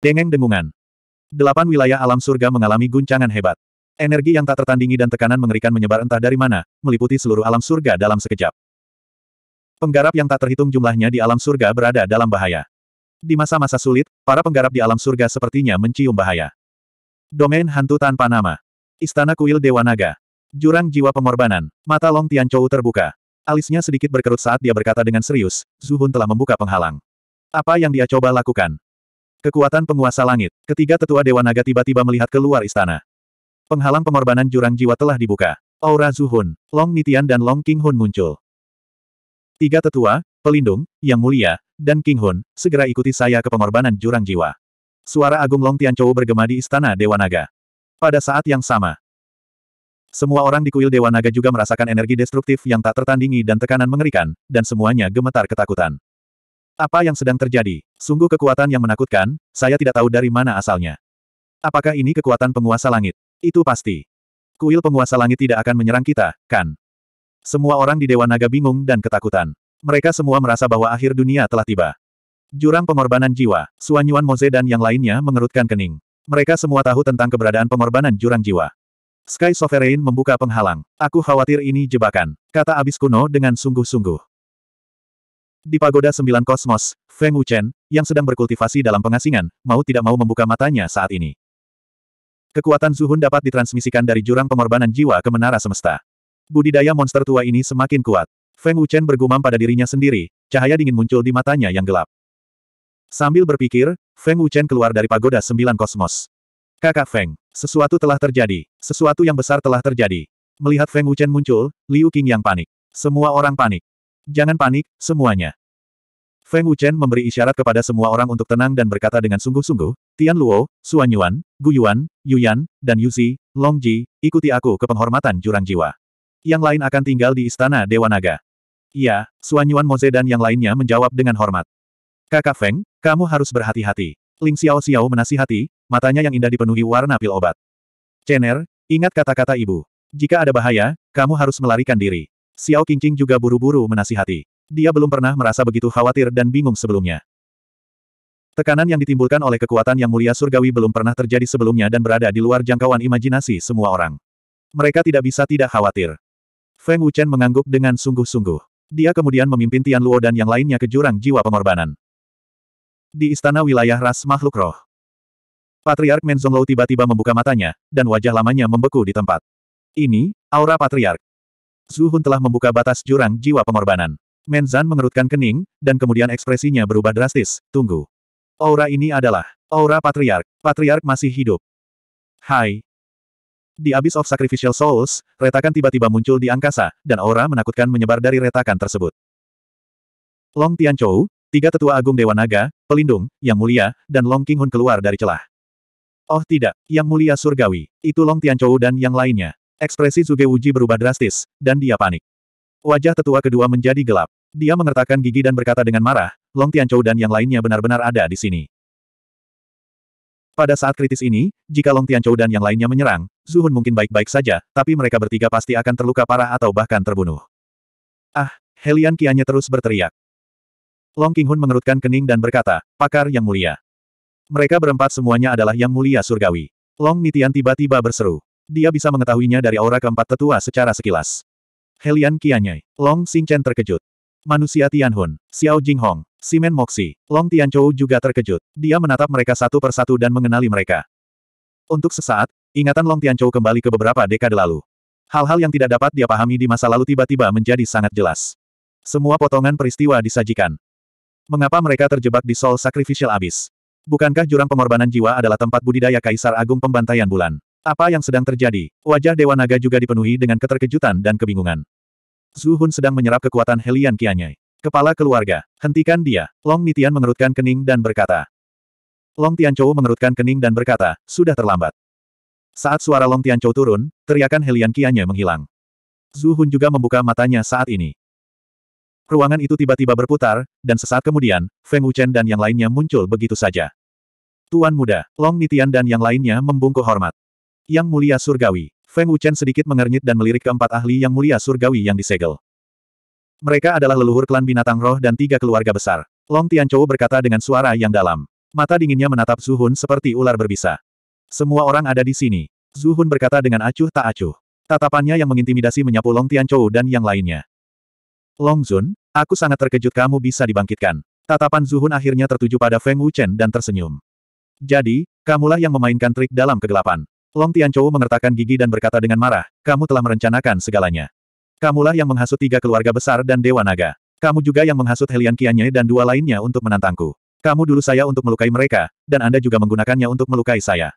Dengeng dengungan. Delapan wilayah alam surga mengalami guncangan hebat. Energi yang tak tertandingi dan tekanan mengerikan menyebar entah dari mana, meliputi seluruh alam surga dalam sekejap. Penggarap yang tak terhitung jumlahnya di alam surga berada dalam bahaya. Di masa-masa sulit, para penggarap di alam surga sepertinya mencium bahaya. Domain hantu tanpa nama. Istana kuil Dewa Naga. Jurang jiwa pengorbanan. Mata Long Tian Chou terbuka. Alisnya sedikit berkerut saat dia berkata dengan serius, Zuhun telah membuka penghalang. Apa yang dia coba lakukan? Kekuatan penguasa langit. Ketiga tetua Dewa Naga tiba-tiba melihat keluar istana. Penghalang pengorbanan jurang jiwa telah dibuka. Aura Zuhun, Long Nitian dan Long King Hun muncul. Tiga tetua, pelindung, yang mulia, dan King Hun, segera ikuti saya ke pengorbanan jurang jiwa. Suara agung Long Tianchou bergema di istana Dewa Naga. Pada saat yang sama, semua orang di kuil Dewa Naga juga merasakan energi destruktif yang tak tertandingi dan tekanan mengerikan, dan semuanya gemetar ketakutan. Apa yang sedang terjadi? Sungguh kekuatan yang menakutkan, saya tidak tahu dari mana asalnya. Apakah ini kekuatan penguasa langit? Itu pasti. Kuil penguasa langit tidak akan menyerang kita, kan? Semua orang di Dewa Naga bingung dan ketakutan. Mereka semua merasa bahwa akhir dunia telah tiba. Jurang pengorbanan jiwa, Suanyuan Moze dan yang lainnya mengerutkan kening. Mereka semua tahu tentang keberadaan pengorbanan jurang jiwa. Sky Sovereign membuka penghalang. Aku khawatir ini jebakan, kata abis kuno dengan sungguh-sungguh. Di pagoda sembilan kosmos, Feng Wuchen, yang sedang berkultivasi dalam pengasingan, mau tidak mau membuka matanya saat ini. Kekuatan Zuhun dapat ditransmisikan dari jurang pengorbanan jiwa ke menara semesta. Budidaya monster tua ini semakin kuat. Feng Wuchen bergumam pada dirinya sendiri, cahaya dingin muncul di matanya yang gelap. Sambil berpikir, Feng Wuchen keluar dari pagoda sembilan kosmos. Kakak Feng, sesuatu telah terjadi, sesuatu yang besar telah terjadi. Melihat Feng Wuchen muncul, Liu Qing yang panik. Semua orang panik. Jangan panik, semuanya. Feng Wuchen memberi isyarat kepada semua orang untuk tenang dan berkata dengan sungguh-sungguh, Tian Luo, Suanyuan, Yuan, Gu Yuan, Yuyan, dan Zi, Long Ji, ikuti aku ke penghormatan jurang jiwa. Yang lain akan tinggal di istana Dewa Naga. Iya, Suanyuan, Yuan Moze dan yang lainnya menjawab dengan hormat. Kakak Feng, kamu harus berhati-hati. Ling Xiao Xiao menasihati, matanya yang indah dipenuhi warna pil obat. Er, ingat kata-kata ibu. Jika ada bahaya, kamu harus melarikan diri. Xiao Qingqing juga buru-buru menasihati. Dia belum pernah merasa begitu khawatir dan bingung sebelumnya. Tekanan yang ditimbulkan oleh kekuatan yang mulia surgawi belum pernah terjadi sebelumnya dan berada di luar jangkauan imajinasi semua orang. Mereka tidak bisa tidak khawatir. Feng Wuchen mengangguk dengan sungguh-sungguh. Dia kemudian memimpin Tian Luo dan yang lainnya ke jurang jiwa pengorbanan. Di istana wilayah ras makhluk roh. Patriark Menzonglou tiba-tiba membuka matanya, dan wajah lamanya membeku di tempat. Ini, aura patriark. Zuhun telah membuka batas jurang jiwa pengorbanan. Menzan mengerutkan kening, dan kemudian ekspresinya berubah drastis, tunggu. Aura ini adalah aura patriark. Patriark masih hidup. Hai. Di Abyss of Sacrificial Souls, retakan tiba-tiba muncul di angkasa, dan aura menakutkan menyebar dari retakan tersebut. Long Tianchou, tiga tetua agung Dewa Naga, pelindung, yang mulia, dan Long King Hun keluar dari celah. Oh tidak, yang mulia surgawi, itu Long Tianchou dan yang lainnya. Ekspresi Zuge Wuji berubah drastis, dan dia panik. Wajah tetua kedua menjadi gelap. Dia mengertakkan gigi dan berkata dengan marah, Long Tianchou dan yang lainnya benar-benar ada di sini. Pada saat kritis ini, jika Long Tianchou dan yang lainnya menyerang, Zuhun mungkin baik-baik saja, tapi mereka bertiga pasti akan terluka parah atau bahkan terbunuh. Ah, Helian Kianya terus berteriak. Long Qinghun mengerutkan kening dan berkata, Pakar Yang Mulia. Mereka berempat semuanya adalah Yang Mulia Surgawi. Long Nitian tiba-tiba berseru. Dia bisa mengetahuinya dari aura keempat tetua secara sekilas. Helian Kianyei, Long Xingchen terkejut. Manusia Tianhun, Xiao Jinghong, Simen Moxi, Long Tianchou juga terkejut. Dia menatap mereka satu persatu dan mengenali mereka. Untuk sesaat, ingatan Long Tianchou kembali ke beberapa dekade lalu. Hal-hal yang tidak dapat dia pahami di masa lalu tiba-tiba menjadi sangat jelas. Semua potongan peristiwa disajikan. Mengapa mereka terjebak di Sol Sacrificial Abyss? Bukankah jurang pengorbanan jiwa adalah tempat budidaya Kaisar Agung Pembantaian Bulan? Apa yang sedang terjadi? Wajah Dewa Naga juga dipenuhi dengan keterkejutan dan kebingungan. Zhu sedang menyerap kekuatan Helian Qianyai. Kepala keluarga, hentikan dia. Long Nitian mengerutkan kening dan berkata. Long Tianchou mengerutkan kening dan berkata, sudah terlambat. Saat suara Long Tianchou turun, teriakan Helian Qianyai menghilang. Zhu juga membuka matanya saat ini. Ruangan itu tiba-tiba berputar, dan sesaat kemudian, Feng Wuchen dan yang lainnya muncul begitu saja. Tuan muda, Long Nitian dan yang lainnya membungkuk hormat. Yang Mulia Surgawi. Feng Wuchen sedikit mengernyit dan melirik keempat ahli Yang Mulia Surgawi yang disegel. Mereka adalah leluhur klan binatang roh dan tiga keluarga besar. Long Tianchou berkata dengan suara yang dalam. Mata dinginnya menatap Zuhun seperti ular berbisa. Semua orang ada di sini. Zuhun berkata dengan acuh tak acuh. Tatapannya yang mengintimidasi menyapu Long Tianchou dan yang lainnya. Long Zun, aku sangat terkejut kamu bisa dibangkitkan. Tatapan Zuhun akhirnya tertuju pada Feng Wuchen dan tersenyum. Jadi, kamulah yang memainkan trik dalam kegelapan. Long Tianchou mengertakkan gigi dan berkata dengan marah, kamu telah merencanakan segalanya. Kamulah yang menghasut tiga keluarga besar dan Dewa Naga. Kamu juga yang menghasut Helian Qianye dan dua lainnya untuk menantangku. Kamu dulu saya untuk melukai mereka, dan Anda juga menggunakannya untuk melukai saya.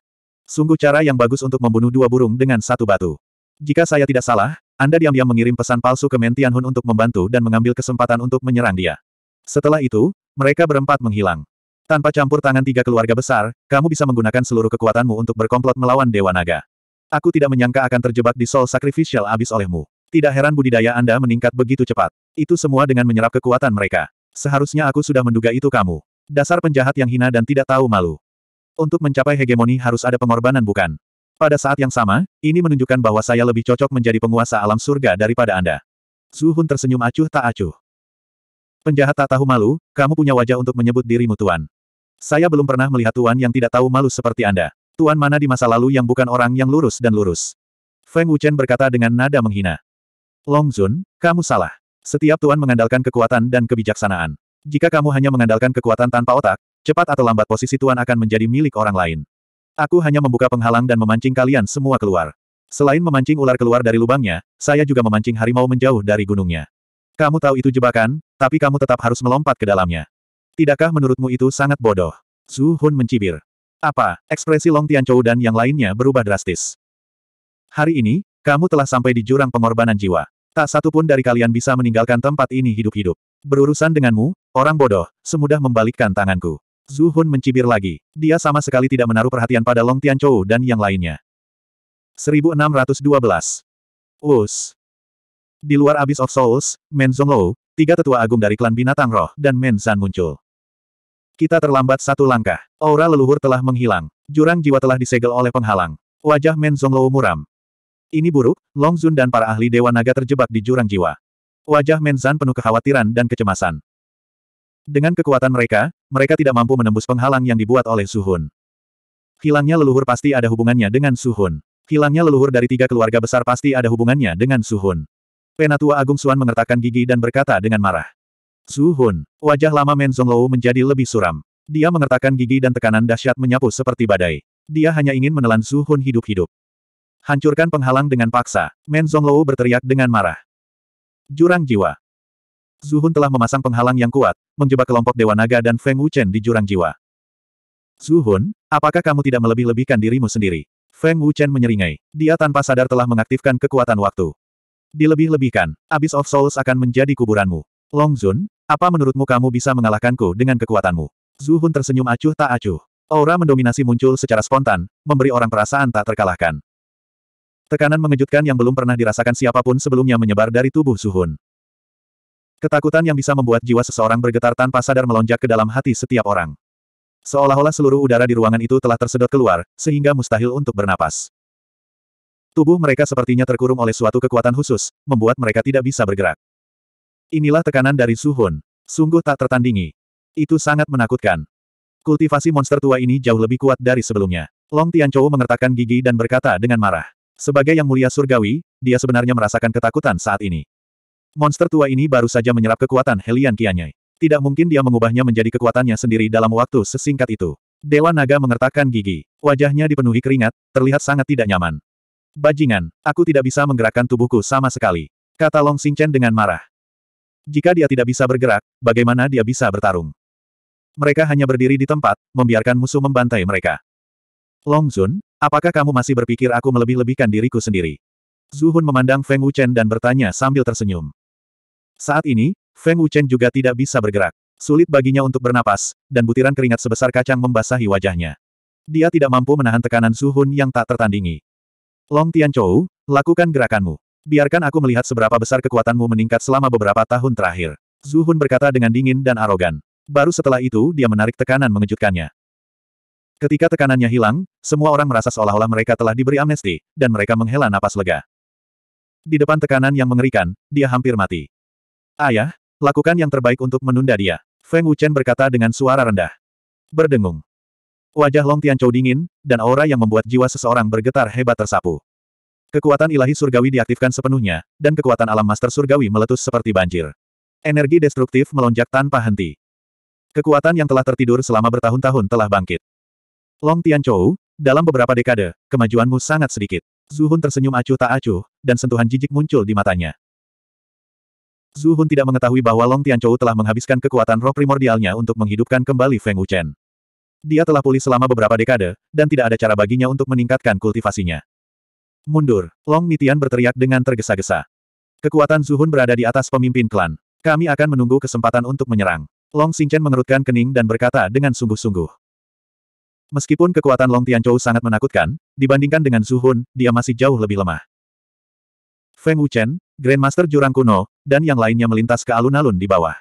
Sungguh cara yang bagus untuk membunuh dua burung dengan satu batu. Jika saya tidak salah, Anda diam-diam mengirim pesan palsu ke Mentianhun untuk membantu dan mengambil kesempatan untuk menyerang dia. Setelah itu, mereka berempat menghilang. Tanpa campur tangan tiga keluarga besar, kamu bisa menggunakan seluruh kekuatanmu untuk berkomplot melawan Dewa Naga. Aku tidak menyangka akan terjebak di soul sacrificial abis olehmu. Tidak heran budidaya Anda meningkat begitu cepat. Itu semua dengan menyerap kekuatan mereka. Seharusnya aku sudah menduga itu kamu. Dasar penjahat yang hina dan tidak tahu malu. Untuk mencapai hegemoni harus ada pengorbanan bukan? Pada saat yang sama, ini menunjukkan bahwa saya lebih cocok menjadi penguasa alam surga daripada Anda. Zuhun tersenyum acuh tak acuh. Penjahat tak tahu malu, kamu punya wajah untuk menyebut dirimu tuan. Saya belum pernah melihat Tuan yang tidak tahu malu seperti Anda. Tuan mana di masa lalu yang bukan orang yang lurus dan lurus? Feng Wuchen berkata dengan nada menghina. Long Zun, kamu salah. Setiap Tuan mengandalkan kekuatan dan kebijaksanaan. Jika kamu hanya mengandalkan kekuatan tanpa otak, cepat atau lambat posisi Tuan akan menjadi milik orang lain. Aku hanya membuka penghalang dan memancing kalian semua keluar. Selain memancing ular keluar dari lubangnya, saya juga memancing harimau menjauh dari gunungnya. Kamu tahu itu jebakan, tapi kamu tetap harus melompat ke dalamnya. Tidakkah menurutmu itu sangat bodoh? Zhu Hun mencibir. Apa, ekspresi Long Tianchou dan yang lainnya berubah drastis. Hari ini, kamu telah sampai di jurang pengorbanan jiwa. Tak satu pun dari kalian bisa meninggalkan tempat ini hidup-hidup. Berurusan denganmu, orang bodoh, semudah membalikkan tanganku. Zhu Hun mencibir lagi. Dia sama sekali tidak menaruh perhatian pada Long Tianchou dan yang lainnya. 1612. Us. Di luar Abyss of Souls, Men Zonglou, tiga tetua agung dari klan binatang roh dan Men San muncul. Kita terlambat satu langkah. Aura leluhur telah menghilang. Jurang jiwa telah disegel oleh penghalang. Wajah Men Zonglou muram. Ini buruk, Long Zun dan para ahli Dewa Naga terjebak di jurang jiwa. Wajah Men Zan penuh kekhawatiran dan kecemasan. Dengan kekuatan mereka, mereka tidak mampu menembus penghalang yang dibuat oleh Suhun. Hilangnya leluhur pasti ada hubungannya dengan Suhun. Hilangnya leluhur dari tiga keluarga besar pasti ada hubungannya dengan Suhun. Penatua Agung Suan mengertakkan gigi dan berkata dengan marah. Zuhun, wajah lama Men Zonglou menjadi lebih suram. Dia mengertakkan gigi dan tekanan dahsyat menyapu seperti badai. Dia hanya ingin menelan Zuhun hidup-hidup. Hancurkan penghalang dengan paksa, Men Zonglou berteriak dengan marah. Jurang jiwa. Zuhun telah memasang penghalang yang kuat, menjebak kelompok Dewa Naga dan Feng Wuchen di jurang jiwa. Zuhun, apakah kamu tidak melebih-lebihkan dirimu sendiri? Feng Wuchen menyeringai. Dia tanpa sadar telah mengaktifkan kekuatan waktu. Dilebih-lebihkan, Abyss of Souls akan menjadi kuburanmu. Long Zun, apa menurutmu kamu bisa mengalahkanku dengan kekuatanmu? Zuhun tersenyum acuh tak acuh. Aura mendominasi muncul secara spontan, memberi orang perasaan tak terkalahkan. Tekanan mengejutkan yang belum pernah dirasakan siapapun sebelumnya menyebar dari tubuh Zuhun. Ketakutan yang bisa membuat jiwa seseorang bergetar tanpa sadar melonjak ke dalam hati setiap orang. Seolah-olah seluruh udara di ruangan itu telah tersedot keluar, sehingga mustahil untuk bernapas. Tubuh mereka sepertinya terkurung oleh suatu kekuatan khusus, membuat mereka tidak bisa bergerak. Inilah tekanan dari Suhun. Sungguh tak tertandingi. Itu sangat menakutkan. Kultivasi monster tua ini jauh lebih kuat dari sebelumnya. Long Tianchou mengertakkan gigi dan berkata dengan marah. Sebagai yang mulia surgawi, dia sebenarnya merasakan ketakutan saat ini. Monster tua ini baru saja menyerap kekuatan Helian Kianyai. Tidak mungkin dia mengubahnya menjadi kekuatannya sendiri dalam waktu sesingkat itu. Dewa Naga mengertakkan gigi. Wajahnya dipenuhi keringat, terlihat sangat tidak nyaman. Bajingan, aku tidak bisa menggerakkan tubuhku sama sekali. Kata Long Xingchen dengan marah. Jika dia tidak bisa bergerak, bagaimana dia bisa bertarung? Mereka hanya berdiri di tempat, membiarkan musuh membantai mereka. Long Zun, apakah kamu masih berpikir aku melebih-lebihkan diriku sendiri? Zuhun memandang Feng Wuchen dan bertanya sambil tersenyum. Saat ini, Feng Wuchen juga tidak bisa bergerak. Sulit baginya untuk bernapas, dan butiran keringat sebesar kacang membasahi wajahnya. Dia tidak mampu menahan tekanan Zuhun yang tak tertandingi. Long Tianchou, lakukan gerakanmu. Biarkan aku melihat seberapa besar kekuatanmu meningkat selama beberapa tahun terakhir. Zuhun berkata dengan dingin dan arogan. Baru setelah itu dia menarik tekanan mengejutkannya. Ketika tekanannya hilang, semua orang merasa seolah-olah mereka telah diberi amnesti, dan mereka menghela napas lega. Di depan tekanan yang mengerikan, dia hampir mati. Ayah, lakukan yang terbaik untuk menunda dia. Feng Wuchen berkata dengan suara rendah. Berdengung. Wajah Long Tian Tianchou dingin, dan aura yang membuat jiwa seseorang bergetar hebat tersapu. Kekuatan ilahi surgawi diaktifkan sepenuhnya, dan kekuatan alam master surgawi meletus seperti banjir. Energi destruktif melonjak tanpa henti. Kekuatan yang telah tertidur selama bertahun-tahun telah bangkit. Long Tianchou, dalam beberapa dekade, kemajuanmu sangat sedikit. Zuhun tersenyum acuh tak acuh, dan sentuhan jijik muncul di matanya. Zuhun tidak mengetahui bahwa Long Tianchou telah menghabiskan kekuatan roh primordialnya untuk menghidupkan kembali Feng Wuchen. Dia telah pulih selama beberapa dekade, dan tidak ada cara baginya untuk meningkatkan kultivasinya. Mundur. Long Mitian berteriak dengan tergesa-gesa. Kekuatan Zuhun berada di atas pemimpin klan. Kami akan menunggu kesempatan untuk menyerang. Long Xingchen mengerutkan kening dan berkata dengan sungguh-sungguh. Meskipun kekuatan Long Tianchou sangat menakutkan, dibandingkan dengan Zuhun, dia masih jauh lebih lemah. Feng Wuchen, Grandmaster Jurang Kuno, dan yang lainnya melintas ke alun-alun di bawah.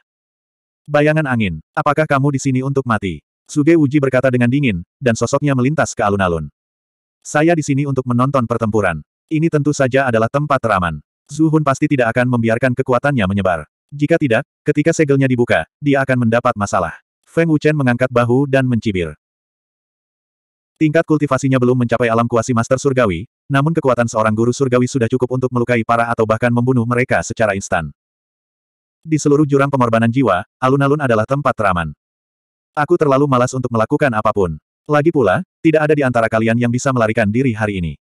Bayangan angin, apakah kamu di sini untuk mati? Suge Wuji berkata dengan dingin, dan sosoknya melintas ke alun-alun. Saya di sini untuk menonton pertempuran. Ini tentu saja adalah tempat teraman. Zuhun pasti tidak akan membiarkan kekuatannya menyebar. Jika tidak, ketika segelnya dibuka, dia akan mendapat masalah. Feng Wuchen mengangkat bahu dan mencibir. Tingkat kultivasinya belum mencapai alam kuasi master surgawi, namun kekuatan seorang guru surgawi sudah cukup untuk melukai para atau bahkan membunuh mereka secara instan. Di seluruh jurang pengorbanan jiwa, alun-alun adalah tempat teraman. Aku terlalu malas untuk melakukan apapun. Lagi pula, tidak ada di antara kalian yang bisa melarikan diri hari ini.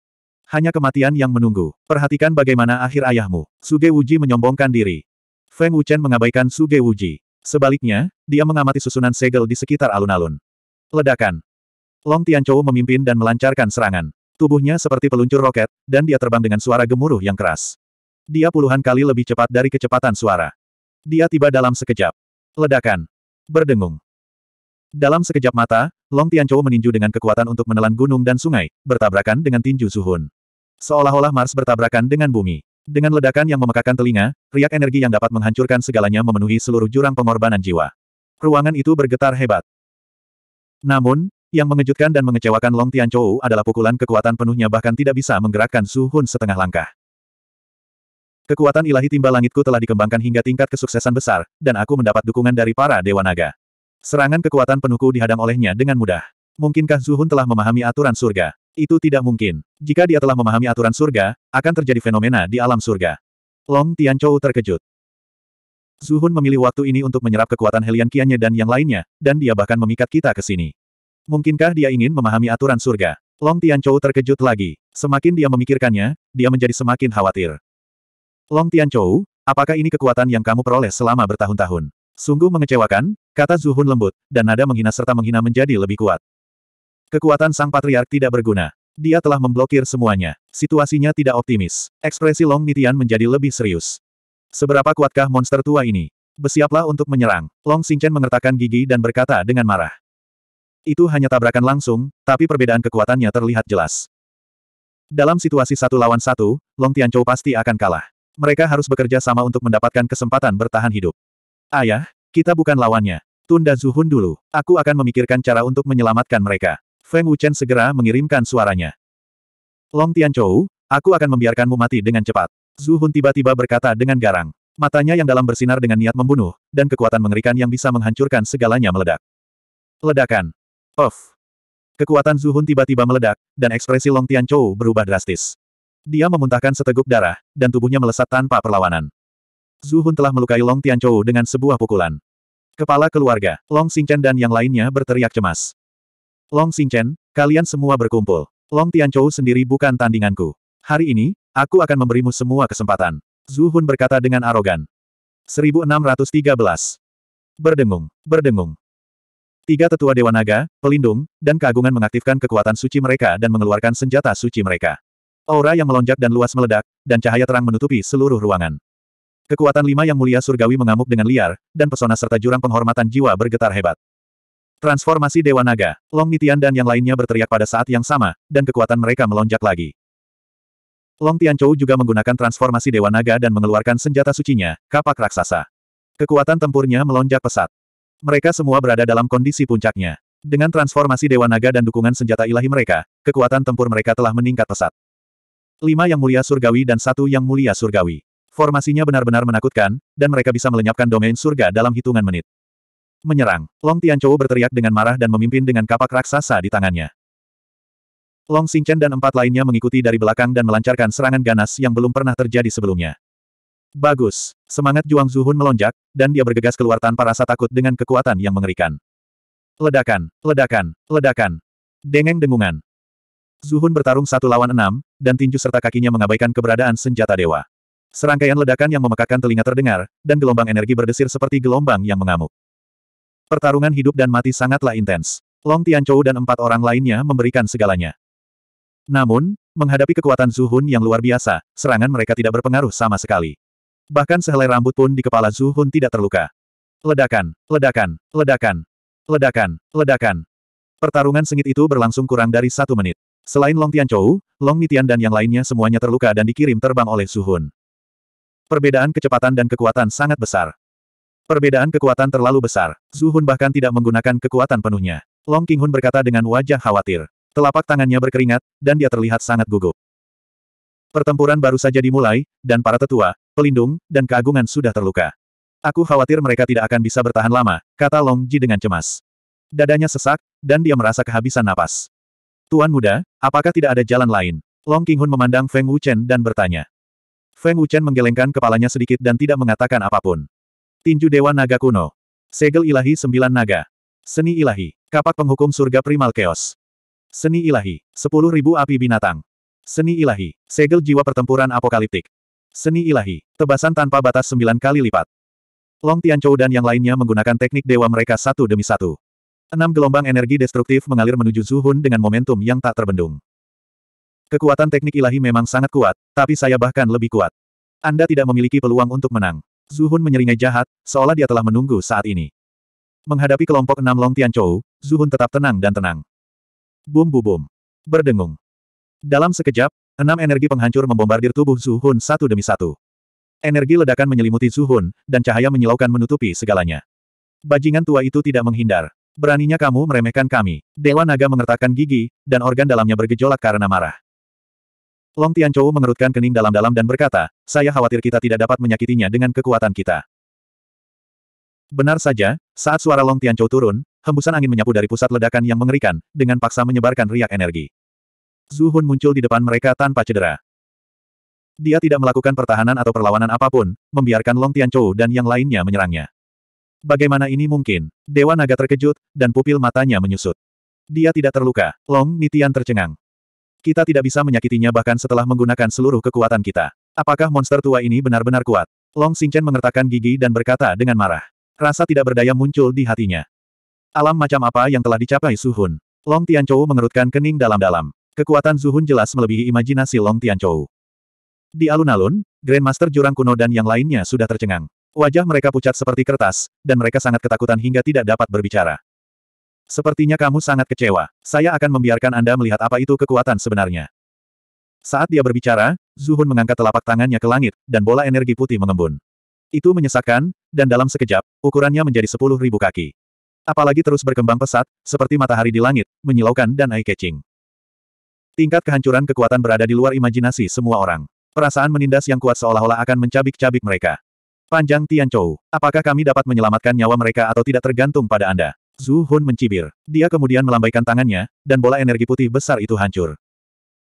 Hanya kematian yang menunggu. Perhatikan bagaimana akhir ayahmu. Suge Wuji menyombongkan diri. Feng Wuchen mengabaikan Suge Wuji. Sebaliknya, dia mengamati susunan segel di sekitar alun-alun. Ledakan. Long Tianchou memimpin dan melancarkan serangan. Tubuhnya seperti peluncur roket, dan dia terbang dengan suara gemuruh yang keras. Dia puluhan kali lebih cepat dari kecepatan suara. Dia tiba dalam sekejap. Ledakan. Berdengung. Dalam sekejap mata, Long Tianzhou meninju dengan kekuatan untuk menelan gunung dan sungai, bertabrakan dengan tinju Suhun. Seolah-olah Mars bertabrakan dengan bumi. Dengan ledakan yang memekakan telinga, riak energi yang dapat menghancurkan segalanya memenuhi seluruh jurang pengorbanan jiwa. Ruangan itu bergetar hebat. Namun, yang mengejutkan dan mengecewakan Long Tianzhou adalah pukulan kekuatan penuhnya bahkan tidak bisa menggerakkan suhun setengah langkah. Kekuatan ilahi timba langitku telah dikembangkan hingga tingkat kesuksesan besar, dan aku mendapat dukungan dari para Dewa Naga. Serangan kekuatan penuhku dihadang olehnya dengan mudah. Mungkinkah Zuhun telah memahami aturan surga? Itu tidak mungkin. Jika dia telah memahami aturan surga, akan terjadi fenomena di alam surga. Long Tianchou terkejut. Zuhun memilih waktu ini untuk menyerap kekuatan Helian Kiannya dan yang lainnya, dan dia bahkan memikat kita ke sini. Mungkinkah dia ingin memahami aturan surga? Long Tianchou terkejut lagi. Semakin dia memikirkannya, dia menjadi semakin khawatir. Long Tianchou, apakah ini kekuatan yang kamu peroleh selama bertahun-tahun? Sungguh mengecewakan, kata Zuhun lembut, dan nada menghina serta menghina menjadi lebih kuat. Kekuatan sang patriark tidak berguna. Dia telah memblokir semuanya. Situasinya tidak optimis. Ekspresi Long Nitian menjadi lebih serius. Seberapa kuatkah monster tua ini? Bersiaplah untuk menyerang. Long Xingchen mengertakkan gigi dan berkata dengan marah. Itu hanya tabrakan langsung, tapi perbedaan kekuatannya terlihat jelas. Dalam situasi satu lawan satu, Long Tianchou pasti akan kalah. Mereka harus bekerja sama untuk mendapatkan kesempatan bertahan hidup. Ayah, kita bukan lawannya. Tunda Zuhun dulu. Aku akan memikirkan cara untuk menyelamatkan mereka. Feng Wuchen segera mengirimkan suaranya. Long Tianchou, aku akan membiarkanmu mati dengan cepat. Zuhun tiba-tiba berkata dengan garang. Matanya yang dalam bersinar dengan niat membunuh, dan kekuatan mengerikan yang bisa menghancurkan segalanya meledak. Ledakan. Of. Kekuatan Zuhun tiba-tiba meledak, dan ekspresi Long Tianchou berubah drastis. Dia memuntahkan seteguk darah, dan tubuhnya melesat tanpa perlawanan. Zuhun telah melukai Long Tianchou dengan sebuah pukulan. Kepala keluarga, Long Xingchen dan yang lainnya berteriak cemas. Long Xingchen, kalian semua berkumpul. Long Tianchou sendiri bukan tandinganku. Hari ini, aku akan memberimu semua kesempatan. Zuhun berkata dengan arogan. 1613. Berdengung, berdengung. Tiga tetua Dewa Naga, pelindung, dan keagungan mengaktifkan kekuatan suci mereka dan mengeluarkan senjata suci mereka. Aura yang melonjak dan luas meledak, dan cahaya terang menutupi seluruh ruangan. Kekuatan lima yang mulia surgawi mengamuk dengan liar, dan pesona serta jurang penghormatan jiwa bergetar hebat. Transformasi Dewa Naga, Long Nitian dan yang lainnya berteriak pada saat yang sama, dan kekuatan mereka melonjak lagi. Long Tianchou juga menggunakan transformasi Dewa Naga dan mengeluarkan senjata sucinya, kapak raksasa. Kekuatan tempurnya melonjak pesat. Mereka semua berada dalam kondisi puncaknya. Dengan transformasi Dewa Naga dan dukungan senjata ilahi mereka, kekuatan tempur mereka telah meningkat pesat. Lima yang mulia surgawi dan satu yang mulia surgawi. Formasinya benar-benar menakutkan, dan mereka bisa melenyapkan domain surga dalam hitungan menit. Menyerang, Long Tianchou berteriak dengan marah dan memimpin dengan kapak raksasa di tangannya. Long Xingchen dan empat lainnya mengikuti dari belakang dan melancarkan serangan ganas yang belum pernah terjadi sebelumnya. Bagus, semangat Juang Zuhun melonjak, dan dia bergegas keluar tanpa rasa takut dengan kekuatan yang mengerikan. Ledakan, ledakan, ledakan. Dengeng dengungan. Zuhun bertarung satu lawan enam, dan tinju serta kakinya mengabaikan keberadaan senjata dewa. Serangkaian ledakan yang memekakan telinga terdengar, dan gelombang energi berdesir seperti gelombang yang mengamuk. Pertarungan hidup dan mati sangatlah intens. Long Tianchou dan empat orang lainnya memberikan segalanya. Namun, menghadapi kekuatan Zuhun yang luar biasa, serangan mereka tidak berpengaruh sama sekali. Bahkan sehelai rambut pun di kepala Zuhun tidak terluka. Ledakan, ledakan, ledakan, ledakan, ledakan. Pertarungan sengit itu berlangsung kurang dari satu menit. Selain Long Tianchou, Long Nitian dan yang lainnya semuanya terluka dan dikirim terbang oleh Suhun. Perbedaan kecepatan dan kekuatan sangat besar. Perbedaan kekuatan terlalu besar. Zuhun bahkan tidak menggunakan kekuatan penuhnya. Long King Hun berkata dengan wajah khawatir. Telapak tangannya berkeringat, dan dia terlihat sangat gugup. Pertempuran baru saja dimulai, dan para tetua, pelindung, dan keagungan sudah terluka. Aku khawatir mereka tidak akan bisa bertahan lama, kata Long Ji dengan cemas. Dadanya sesak, dan dia merasa kehabisan napas. Tuan muda, apakah tidak ada jalan lain? Long King Hun memandang Feng Wuchen dan bertanya. Feng Wuchen menggelengkan kepalanya sedikit dan tidak mengatakan apapun. Tinju Dewa Naga Kuno. Segel Ilahi Sembilan Naga. Seni Ilahi. Kapak Penghukum Surga Primal Chaos. Seni Ilahi. Sepuluh Ribu Api Binatang. Seni Ilahi. Segel Jiwa Pertempuran Apokaliptik. Seni Ilahi. Tebasan tanpa batas sembilan kali lipat. Long Tianchou dan yang lainnya menggunakan teknik dewa mereka satu demi satu. Enam gelombang energi destruktif mengalir menuju Zuhun dengan momentum yang tak terbendung. Kekuatan teknik ilahi memang sangat kuat, tapi saya bahkan lebih kuat. Anda tidak memiliki peluang untuk menang. Zuhun menyeringai jahat, seolah dia telah menunggu saat ini. Menghadapi kelompok enam Long Chou, Zuhun tetap tenang dan tenang. Bum bu bum. Berdengung. Dalam sekejap, enam energi penghancur membombardir tubuh Zuhun satu demi satu. Energi ledakan menyelimuti Zuhun, dan cahaya menyilaukan menutupi segalanya. Bajingan tua itu tidak menghindar. Beraninya kamu meremehkan kami. Dewa naga mengertakkan gigi, dan organ dalamnya bergejolak karena marah. Long Tianchou mengerutkan kening dalam-dalam dan berkata, saya khawatir kita tidak dapat menyakitinya dengan kekuatan kita. Benar saja, saat suara Long Tianchou turun, hembusan angin menyapu dari pusat ledakan yang mengerikan, dengan paksa menyebarkan riak energi. Zuhun muncul di depan mereka tanpa cedera. Dia tidak melakukan pertahanan atau perlawanan apapun, membiarkan Long Tianchou dan yang lainnya menyerangnya. Bagaimana ini mungkin? Dewa naga terkejut, dan pupil matanya menyusut. Dia tidak terluka. Long Nitian tercengang. Kita tidak bisa menyakitinya bahkan setelah menggunakan seluruh kekuatan kita. Apakah monster tua ini benar-benar kuat? Long Xingchen mengertakkan gigi dan berkata dengan marah. Rasa tidak berdaya muncul di hatinya. Alam macam apa yang telah dicapai Suhun? Long Tianchou mengerutkan kening dalam-dalam. Kekuatan Zuhun jelas melebihi imajinasi Long Tianchou. Di alun-alun, Grandmaster Jurang Kuno dan yang lainnya sudah tercengang. Wajah mereka pucat seperti kertas, dan mereka sangat ketakutan hingga tidak dapat berbicara. Sepertinya kamu sangat kecewa. Saya akan membiarkan Anda melihat apa itu kekuatan sebenarnya. Saat dia berbicara, Zuhun mengangkat telapak tangannya ke langit, dan bola energi putih mengembun. Itu menyesakkan, dan dalam sekejap, ukurannya menjadi sepuluh ribu kaki. Apalagi terus berkembang pesat, seperti matahari di langit, menyilaukan dan eye-catching. Tingkat kehancuran kekuatan berada di luar imajinasi semua orang. Perasaan menindas yang kuat seolah-olah akan mencabik-cabik mereka. Panjang Tian Chou, apakah kami dapat menyelamatkan nyawa mereka atau tidak tergantung pada Anda? Zhu Hun mencibir. Dia kemudian melambaikan tangannya, dan bola energi putih besar itu hancur.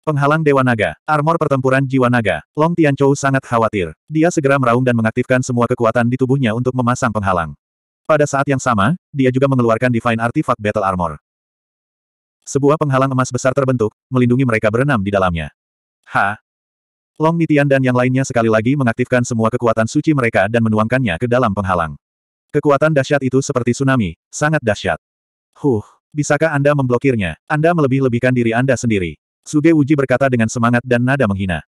Penghalang Dewa Naga, armor pertempuran Jiwa Naga, Long Tianchou sangat khawatir. Dia segera meraung dan mengaktifkan semua kekuatan di tubuhnya untuk memasang penghalang. Pada saat yang sama, dia juga mengeluarkan Divine Artifact Battle Armor. Sebuah penghalang emas besar terbentuk, melindungi mereka berenam di dalamnya. Ha! Long Nitian dan yang lainnya sekali lagi mengaktifkan semua kekuatan suci mereka dan menuangkannya ke dalam penghalang. Kekuatan dahsyat itu seperti tsunami, sangat dahsyat. Huh, bisakah Anda memblokirnya? Anda melebih-lebihkan diri Anda sendiri. Suge Uji berkata dengan semangat dan nada menghina.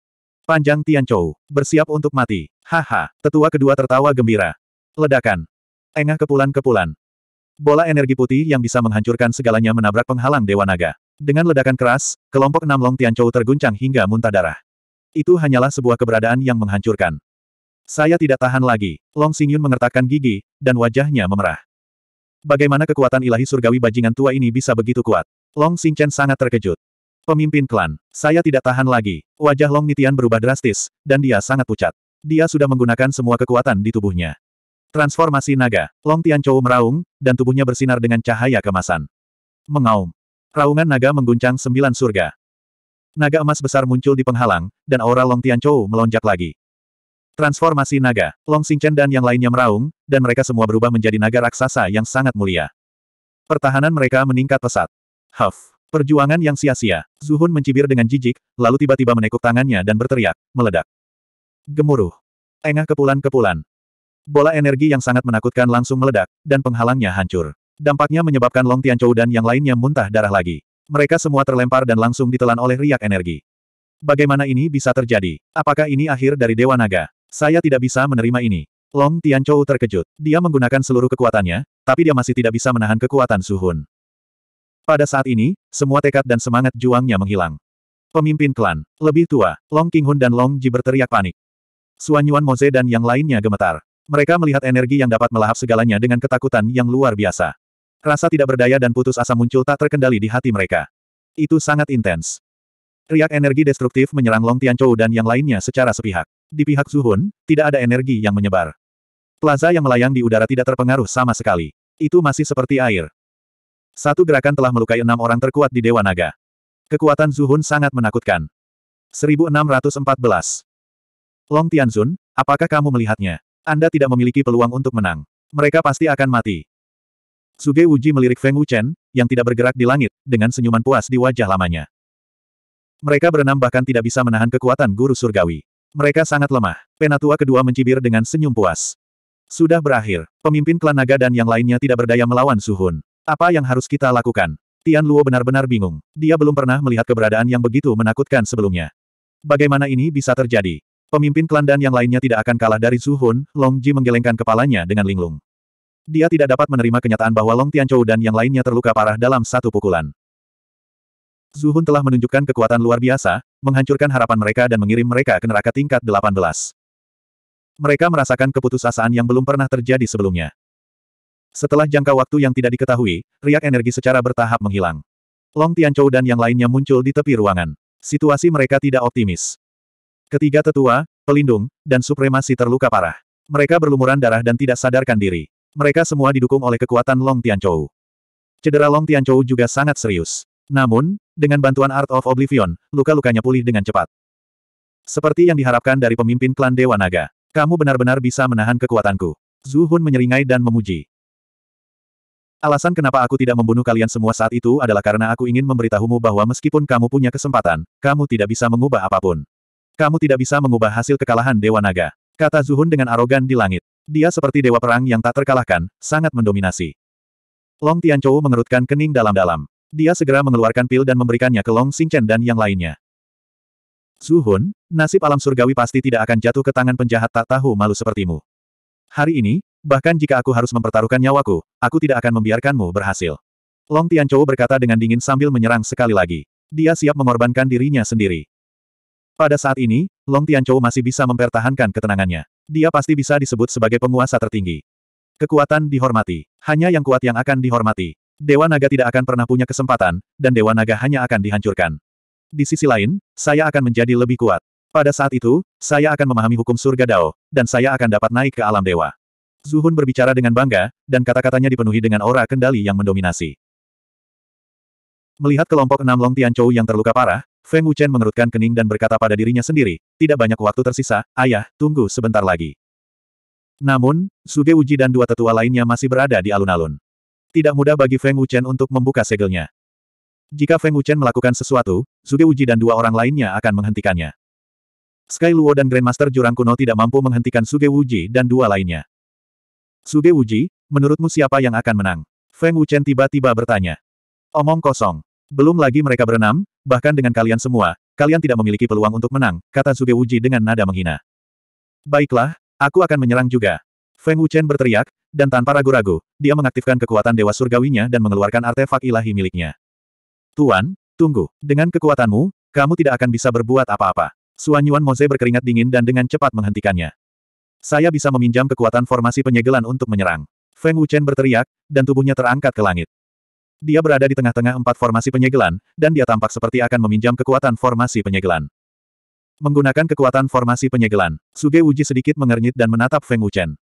Panjang Tian Chou, bersiap untuk mati. Haha, tetua kedua tertawa gembira. Ledakan. Engah kepulan-kepulan. Bola energi putih yang bisa menghancurkan segalanya menabrak penghalang Dewa Naga. Dengan ledakan keras, kelompok enam Long Tian Chou terguncang hingga muntah darah. Itu hanyalah sebuah keberadaan yang menghancurkan. Saya tidak tahan lagi. Long Xingyun mengertakkan gigi, dan wajahnya memerah. Bagaimana kekuatan ilahi surgawi bajingan tua ini bisa begitu kuat? Long Xingchen sangat terkejut. Pemimpin klan, saya tidak tahan lagi. Wajah Long Nitian berubah drastis, dan dia sangat pucat. Dia sudah menggunakan semua kekuatan di tubuhnya. Transformasi naga, Long Tianchou meraung, dan tubuhnya bersinar dengan cahaya kemasan. Mengaum. Raungan naga mengguncang sembilan surga. Naga emas besar muncul di penghalang, dan aura Long Tianchou melonjak lagi. Transformasi naga, Long Xingchen dan yang lainnya meraung, dan mereka semua berubah menjadi naga raksasa yang sangat mulia. Pertahanan mereka meningkat pesat. Huff. Perjuangan yang sia-sia. Zuhun mencibir dengan jijik, lalu tiba-tiba menekuk tangannya dan berteriak, meledak. Gemuruh. Engah kepulan-kepulan. Bola energi yang sangat menakutkan langsung meledak, dan penghalangnya hancur. Dampaknya menyebabkan Long Tianchou dan yang lainnya muntah darah lagi. Mereka semua terlempar dan langsung ditelan oleh riak energi. Bagaimana ini bisa terjadi? Apakah ini akhir dari Dewa Naga? Saya tidak bisa menerima ini. Long Tianchou terkejut. Dia menggunakan seluruh kekuatannya, tapi dia masih tidak bisa menahan kekuatan Suhun. Pada saat ini, semua tekad dan semangat juangnya menghilang. Pemimpin klan, lebih tua, Long Qinghun dan Long Ji berteriak panik. Suan Yuan Moze dan yang lainnya gemetar. Mereka melihat energi yang dapat melahap segalanya dengan ketakutan yang luar biasa. Rasa tidak berdaya dan putus asa muncul tak terkendali di hati mereka. Itu sangat intens. Riak energi destruktif menyerang Long Tianchou dan yang lainnya secara sepihak. Di pihak Zuhun, tidak ada energi yang menyebar. Plaza yang melayang di udara tidak terpengaruh sama sekali. Itu masih seperti air. Satu gerakan telah melukai enam orang terkuat di Dewa Naga. Kekuatan Zuhun sangat menakutkan. 1614 Long Tianzun, apakah kamu melihatnya? Anda tidak memiliki peluang untuk menang. Mereka pasti akan mati. Suge Wuji melirik Feng Wuchen, yang tidak bergerak di langit, dengan senyuman puas di wajah lamanya. Mereka berenam bahkan tidak bisa menahan kekuatan guru surgawi. Mereka sangat lemah. Penatua kedua mencibir dengan senyum puas. Sudah berakhir. Pemimpin klan naga dan yang lainnya tidak berdaya melawan Suhun. Apa yang harus kita lakukan? Tian Luo benar-benar bingung. Dia belum pernah melihat keberadaan yang begitu menakutkan sebelumnya. Bagaimana ini bisa terjadi? Pemimpin klan dan yang lainnya tidak akan kalah dari Suhun, Long Ji menggelengkan kepalanya dengan linglung. Dia tidak dapat menerima kenyataan bahwa Long Tianchou dan yang lainnya terluka parah dalam satu pukulan. Zuhun telah menunjukkan kekuatan luar biasa, menghancurkan harapan mereka dan mengirim mereka ke neraka tingkat 18. Mereka merasakan keputusasaan yang belum pernah terjadi sebelumnya. Setelah jangka waktu yang tidak diketahui, riak energi secara bertahap menghilang. Long Tianchou dan yang lainnya muncul di tepi ruangan. Situasi mereka tidak optimis. Ketiga tetua, pelindung, dan supremasi terluka parah. Mereka berlumuran darah dan tidak sadarkan diri. Mereka semua didukung oleh kekuatan Long Tianchou. Cedera Long Tianchou juga sangat serius. Namun, dengan bantuan Art of Oblivion, luka-lukanya pulih dengan cepat. Seperti yang diharapkan dari pemimpin klan Dewa Naga. Kamu benar-benar bisa menahan kekuatanku. Zuhun menyeringai dan memuji. Alasan kenapa aku tidak membunuh kalian semua saat itu adalah karena aku ingin memberitahumu bahwa meskipun kamu punya kesempatan, kamu tidak bisa mengubah apapun. Kamu tidak bisa mengubah hasil kekalahan Dewa Naga. Kata Zuhun dengan arogan di langit. Dia seperti dewa perang yang tak terkalahkan, sangat mendominasi. Long Tianchou mengerutkan kening dalam-dalam. Dia segera mengeluarkan pil dan memberikannya ke Long Xingchen dan yang lainnya. Zuhun, nasib alam surgawi pasti tidak akan jatuh ke tangan penjahat tak tahu malu sepertimu. Hari ini, bahkan jika aku harus mempertaruhkan nyawaku, aku tidak akan membiarkanmu berhasil. Long Tianchou berkata dengan dingin sambil menyerang sekali lagi. Dia siap mengorbankan dirinya sendiri. Pada saat ini, Long Tianchou masih bisa mempertahankan ketenangannya. Dia pasti bisa disebut sebagai penguasa tertinggi. Kekuatan dihormati. Hanya yang kuat yang akan dihormati. Dewa Naga tidak akan pernah punya kesempatan, dan Dewa Naga hanya akan dihancurkan. Di sisi lain, saya akan menjadi lebih kuat. Pada saat itu, saya akan memahami hukum surga Dao, dan saya akan dapat naik ke alam dewa. Zuhun berbicara dengan bangga, dan kata-katanya dipenuhi dengan aura kendali yang mendominasi. Melihat kelompok enam Long Tianchou yang terluka parah, Feng Wuchen mengerutkan kening dan berkata pada dirinya sendiri, tidak banyak waktu tersisa, ayah, tunggu sebentar lagi. Namun, Suge Uji dan dua tetua lainnya masih berada di alun-alun. Tidak mudah bagi Feng Wuchen untuk membuka segelnya. Jika Feng Wuchen melakukan sesuatu, Zuge Uji dan dua orang lainnya akan menghentikannya. Sky Luo dan Grandmaster Jurang Kuno tidak mampu menghentikan Suge Wuji dan dua lainnya. Suge Wuji, menurutmu siapa yang akan menang? Feng Wuchen tiba-tiba bertanya. Omong kosong. Belum lagi mereka berenam, bahkan dengan kalian semua, kalian tidak memiliki peluang untuk menang, kata Suge Wuji dengan nada menghina. Baiklah, aku akan menyerang juga. Feng Wuchen berteriak, dan tanpa ragu-ragu, dia mengaktifkan kekuatan dewa surgawinya dan mengeluarkan artefak ilahi miliknya. Tuan, tunggu. Dengan kekuatanmu, kamu tidak akan bisa berbuat apa-apa. Suan Yuan Moze berkeringat dingin dan dengan cepat menghentikannya. Saya bisa meminjam kekuatan formasi penyegelan untuk menyerang. Feng Wuchen berteriak, dan tubuhnya terangkat ke langit. Dia berada di tengah-tengah empat formasi penyegelan, dan dia tampak seperti akan meminjam kekuatan formasi penyegelan. Menggunakan kekuatan formasi penyegelan, Suge Wuji sedikit mengernyit dan menatap Feng Wuchen.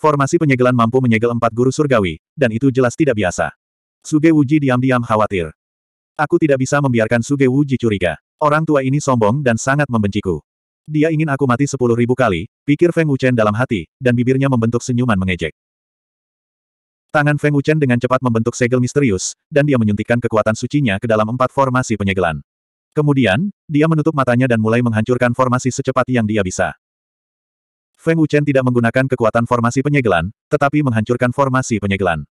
Formasi penyegelan mampu menyegel empat guru surgawi, dan itu jelas tidak biasa. Suge Wuji diam-diam khawatir. Aku tidak bisa membiarkan Suge Wuji curiga. Orang tua ini sombong dan sangat membenciku. Dia ingin aku mati sepuluh ribu kali, pikir Feng Wuchen dalam hati, dan bibirnya membentuk senyuman mengejek. Tangan Feng Wuchen dengan cepat membentuk segel misterius, dan dia menyuntikkan kekuatan sucinya ke dalam empat formasi penyegelan. Kemudian, dia menutup matanya dan mulai menghancurkan formasi secepat yang dia bisa. Feng Wuchen tidak menggunakan kekuatan formasi penyegelan, tetapi menghancurkan formasi penyegelan.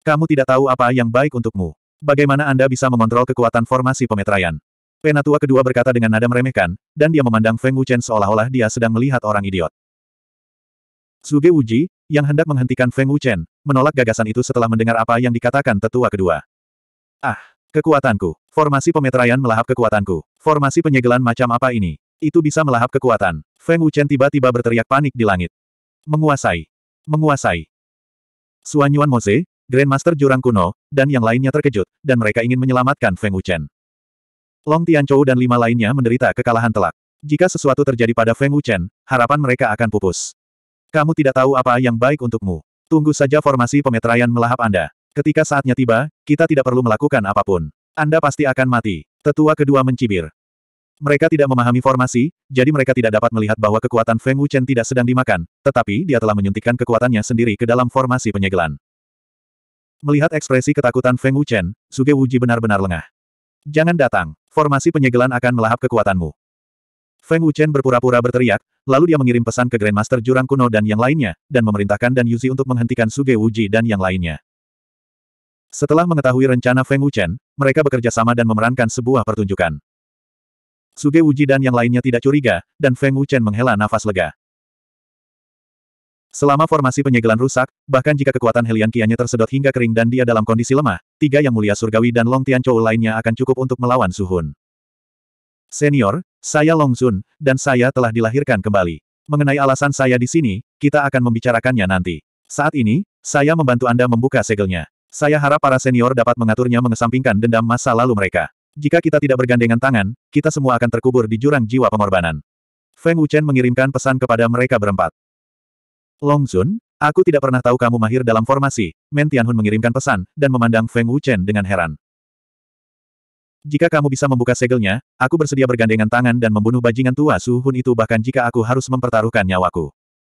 Kamu tidak tahu apa yang baik untukmu. Bagaimana Anda bisa mengontrol kekuatan formasi pemetraian? Penatua kedua berkata dengan nada meremehkan, dan dia memandang Feng Wuchen seolah-olah dia sedang melihat orang idiot. Suge Wuji, yang hendak menghentikan Feng Wuchen, menolak gagasan itu setelah mendengar apa yang dikatakan tetua kedua. Ah, kekuatanku. Formasi pemetraian melahap kekuatanku. Formasi penyegelan macam apa ini? Itu bisa melahap kekuatan. Feng Wuchen tiba-tiba berteriak panik di langit. Menguasai. Menguasai. Suan Yuan Mose, Grandmaster Jurang Kuno, dan yang lainnya terkejut, dan mereka ingin menyelamatkan Feng Wuchen. Long Tianchou dan lima lainnya menderita kekalahan telak. Jika sesuatu terjadi pada Feng Wuchen, harapan mereka akan pupus. Kamu tidak tahu apa yang baik untukmu. Tunggu saja formasi pemeteraian melahap Anda. Ketika saatnya tiba, kita tidak perlu melakukan apapun. Anda pasti akan mati. Tetua kedua mencibir. Mereka tidak memahami formasi, jadi mereka tidak dapat melihat bahwa kekuatan Feng Wuchen tidak sedang dimakan, tetapi dia telah menyuntikkan kekuatannya sendiri ke dalam formasi penyegelan. Melihat ekspresi ketakutan Feng Wuchen, Suge Wuji benar-benar lengah. Jangan datang, formasi penyegelan akan melahap kekuatanmu. Feng Wuchen berpura-pura berteriak, lalu dia mengirim pesan ke Grandmaster Jurang Kuno dan yang lainnya, dan memerintahkan Dan Yuzi untuk menghentikan Suge Wuji dan yang lainnya. Setelah mengetahui rencana Feng Wuchen, mereka bekerja sama dan memerankan sebuah pertunjukan. Suge Wuji dan yang lainnya tidak curiga, dan Feng Wuchen menghela nafas lega. Selama formasi penyegelan rusak, bahkan jika kekuatan Helian Kianya tersedot hingga kering dan dia dalam kondisi lemah, tiga yang mulia surgawi dan Long Tian lainnya akan cukup untuk melawan Suhun. Senior, saya Long Zun, dan saya telah dilahirkan kembali. Mengenai alasan saya di sini, kita akan membicarakannya nanti. Saat ini, saya membantu Anda membuka segelnya. Saya harap para senior dapat mengaturnya mengesampingkan dendam masa lalu mereka. Jika kita tidak bergandengan tangan, kita semua akan terkubur di jurang jiwa pengorbanan. Feng Wuchen mengirimkan pesan kepada mereka berempat. Long Zun, aku tidak pernah tahu kamu mahir dalam formasi, Men Tianhun mengirimkan pesan, dan memandang Feng Wuchen dengan heran. Jika kamu bisa membuka segelnya, aku bersedia bergandengan tangan dan membunuh bajingan tua Su Hun itu bahkan jika aku harus mempertaruhkan nyawaku.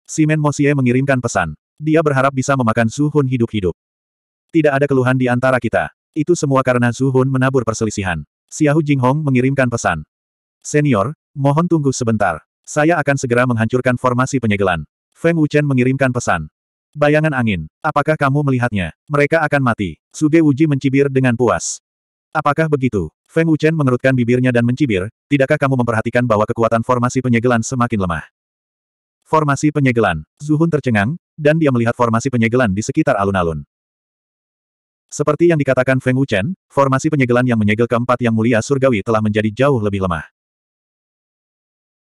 Si Men Mosie mengirimkan pesan. Dia berharap bisa memakan Su Hun hidup-hidup. Tidak ada keluhan di antara kita. Itu semua karena Zuhun menabur perselisihan. Xiahu Jinghong mengirimkan pesan. Senior, mohon tunggu sebentar. Saya akan segera menghancurkan formasi penyegelan. Feng Wuchen mengirimkan pesan. Bayangan angin, apakah kamu melihatnya? Mereka akan mati. Suge Wuji mencibir dengan puas. Apakah begitu? Feng Wuchen mengerutkan bibirnya dan mencibir, tidakkah kamu memperhatikan bahwa kekuatan formasi penyegelan semakin lemah? Formasi penyegelan. Zuhun tercengang, dan dia melihat formasi penyegelan di sekitar alun-alun. Seperti yang dikatakan Feng Wuchen, formasi penyegelan yang menyegel keempat yang mulia surgawi telah menjadi jauh lebih lemah.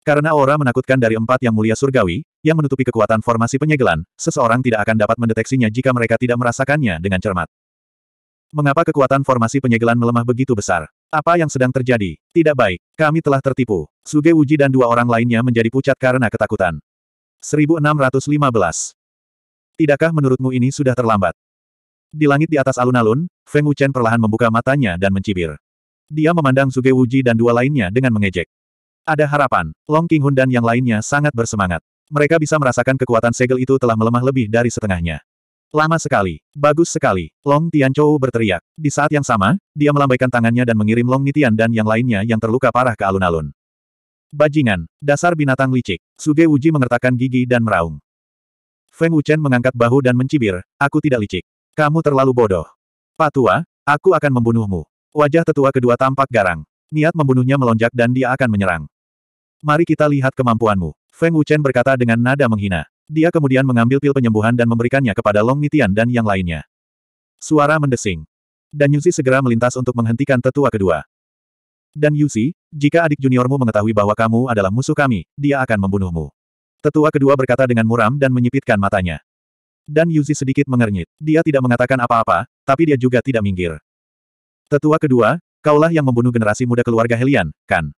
Karena aura menakutkan dari empat yang mulia surgawi, yang menutupi kekuatan formasi penyegelan, seseorang tidak akan dapat mendeteksinya jika mereka tidak merasakannya dengan cermat. Mengapa kekuatan formasi penyegelan melemah begitu besar? Apa yang sedang terjadi? Tidak baik, kami telah tertipu. Suge Wuji dan dua orang lainnya menjadi pucat karena ketakutan. 1615 Tidakkah menurutmu ini sudah terlambat? Di langit di atas alun-alun, Feng Wuchen perlahan membuka matanya dan mencibir. Dia memandang Suge Wuji dan dua lainnya dengan mengejek. Ada harapan, Long King Hun dan yang lainnya sangat bersemangat. Mereka bisa merasakan kekuatan segel itu telah melemah lebih dari setengahnya. Lama sekali, bagus sekali, Long Tian Chou berteriak. Di saat yang sama, dia melambaikan tangannya dan mengirim Long Nitian dan yang lainnya yang terluka parah ke alun-alun. Bajingan, dasar binatang licik, Suge Wuji mengertakkan gigi dan meraung. Feng Wuchen mengangkat bahu dan mencibir, aku tidak licik. Kamu terlalu bodoh. Patua, aku akan membunuhmu. Wajah tetua kedua tampak garang. Niat membunuhnya melonjak dan dia akan menyerang. Mari kita lihat kemampuanmu. Feng Wuchen berkata dengan nada menghina. Dia kemudian mengambil pil penyembuhan dan memberikannya kepada Long Nitian dan yang lainnya. Suara mendesing. Dan Yuzi segera melintas untuk menghentikan tetua kedua. Dan Yuzi, jika adik juniormu mengetahui bahwa kamu adalah musuh kami, dia akan membunuhmu. Tetua kedua berkata dengan muram dan menyipitkan matanya. Dan Yuzi sedikit mengernyit. Dia tidak mengatakan apa-apa, tapi dia juga tidak minggir. Tetua kedua, kaulah yang membunuh generasi muda keluarga Helian, kan?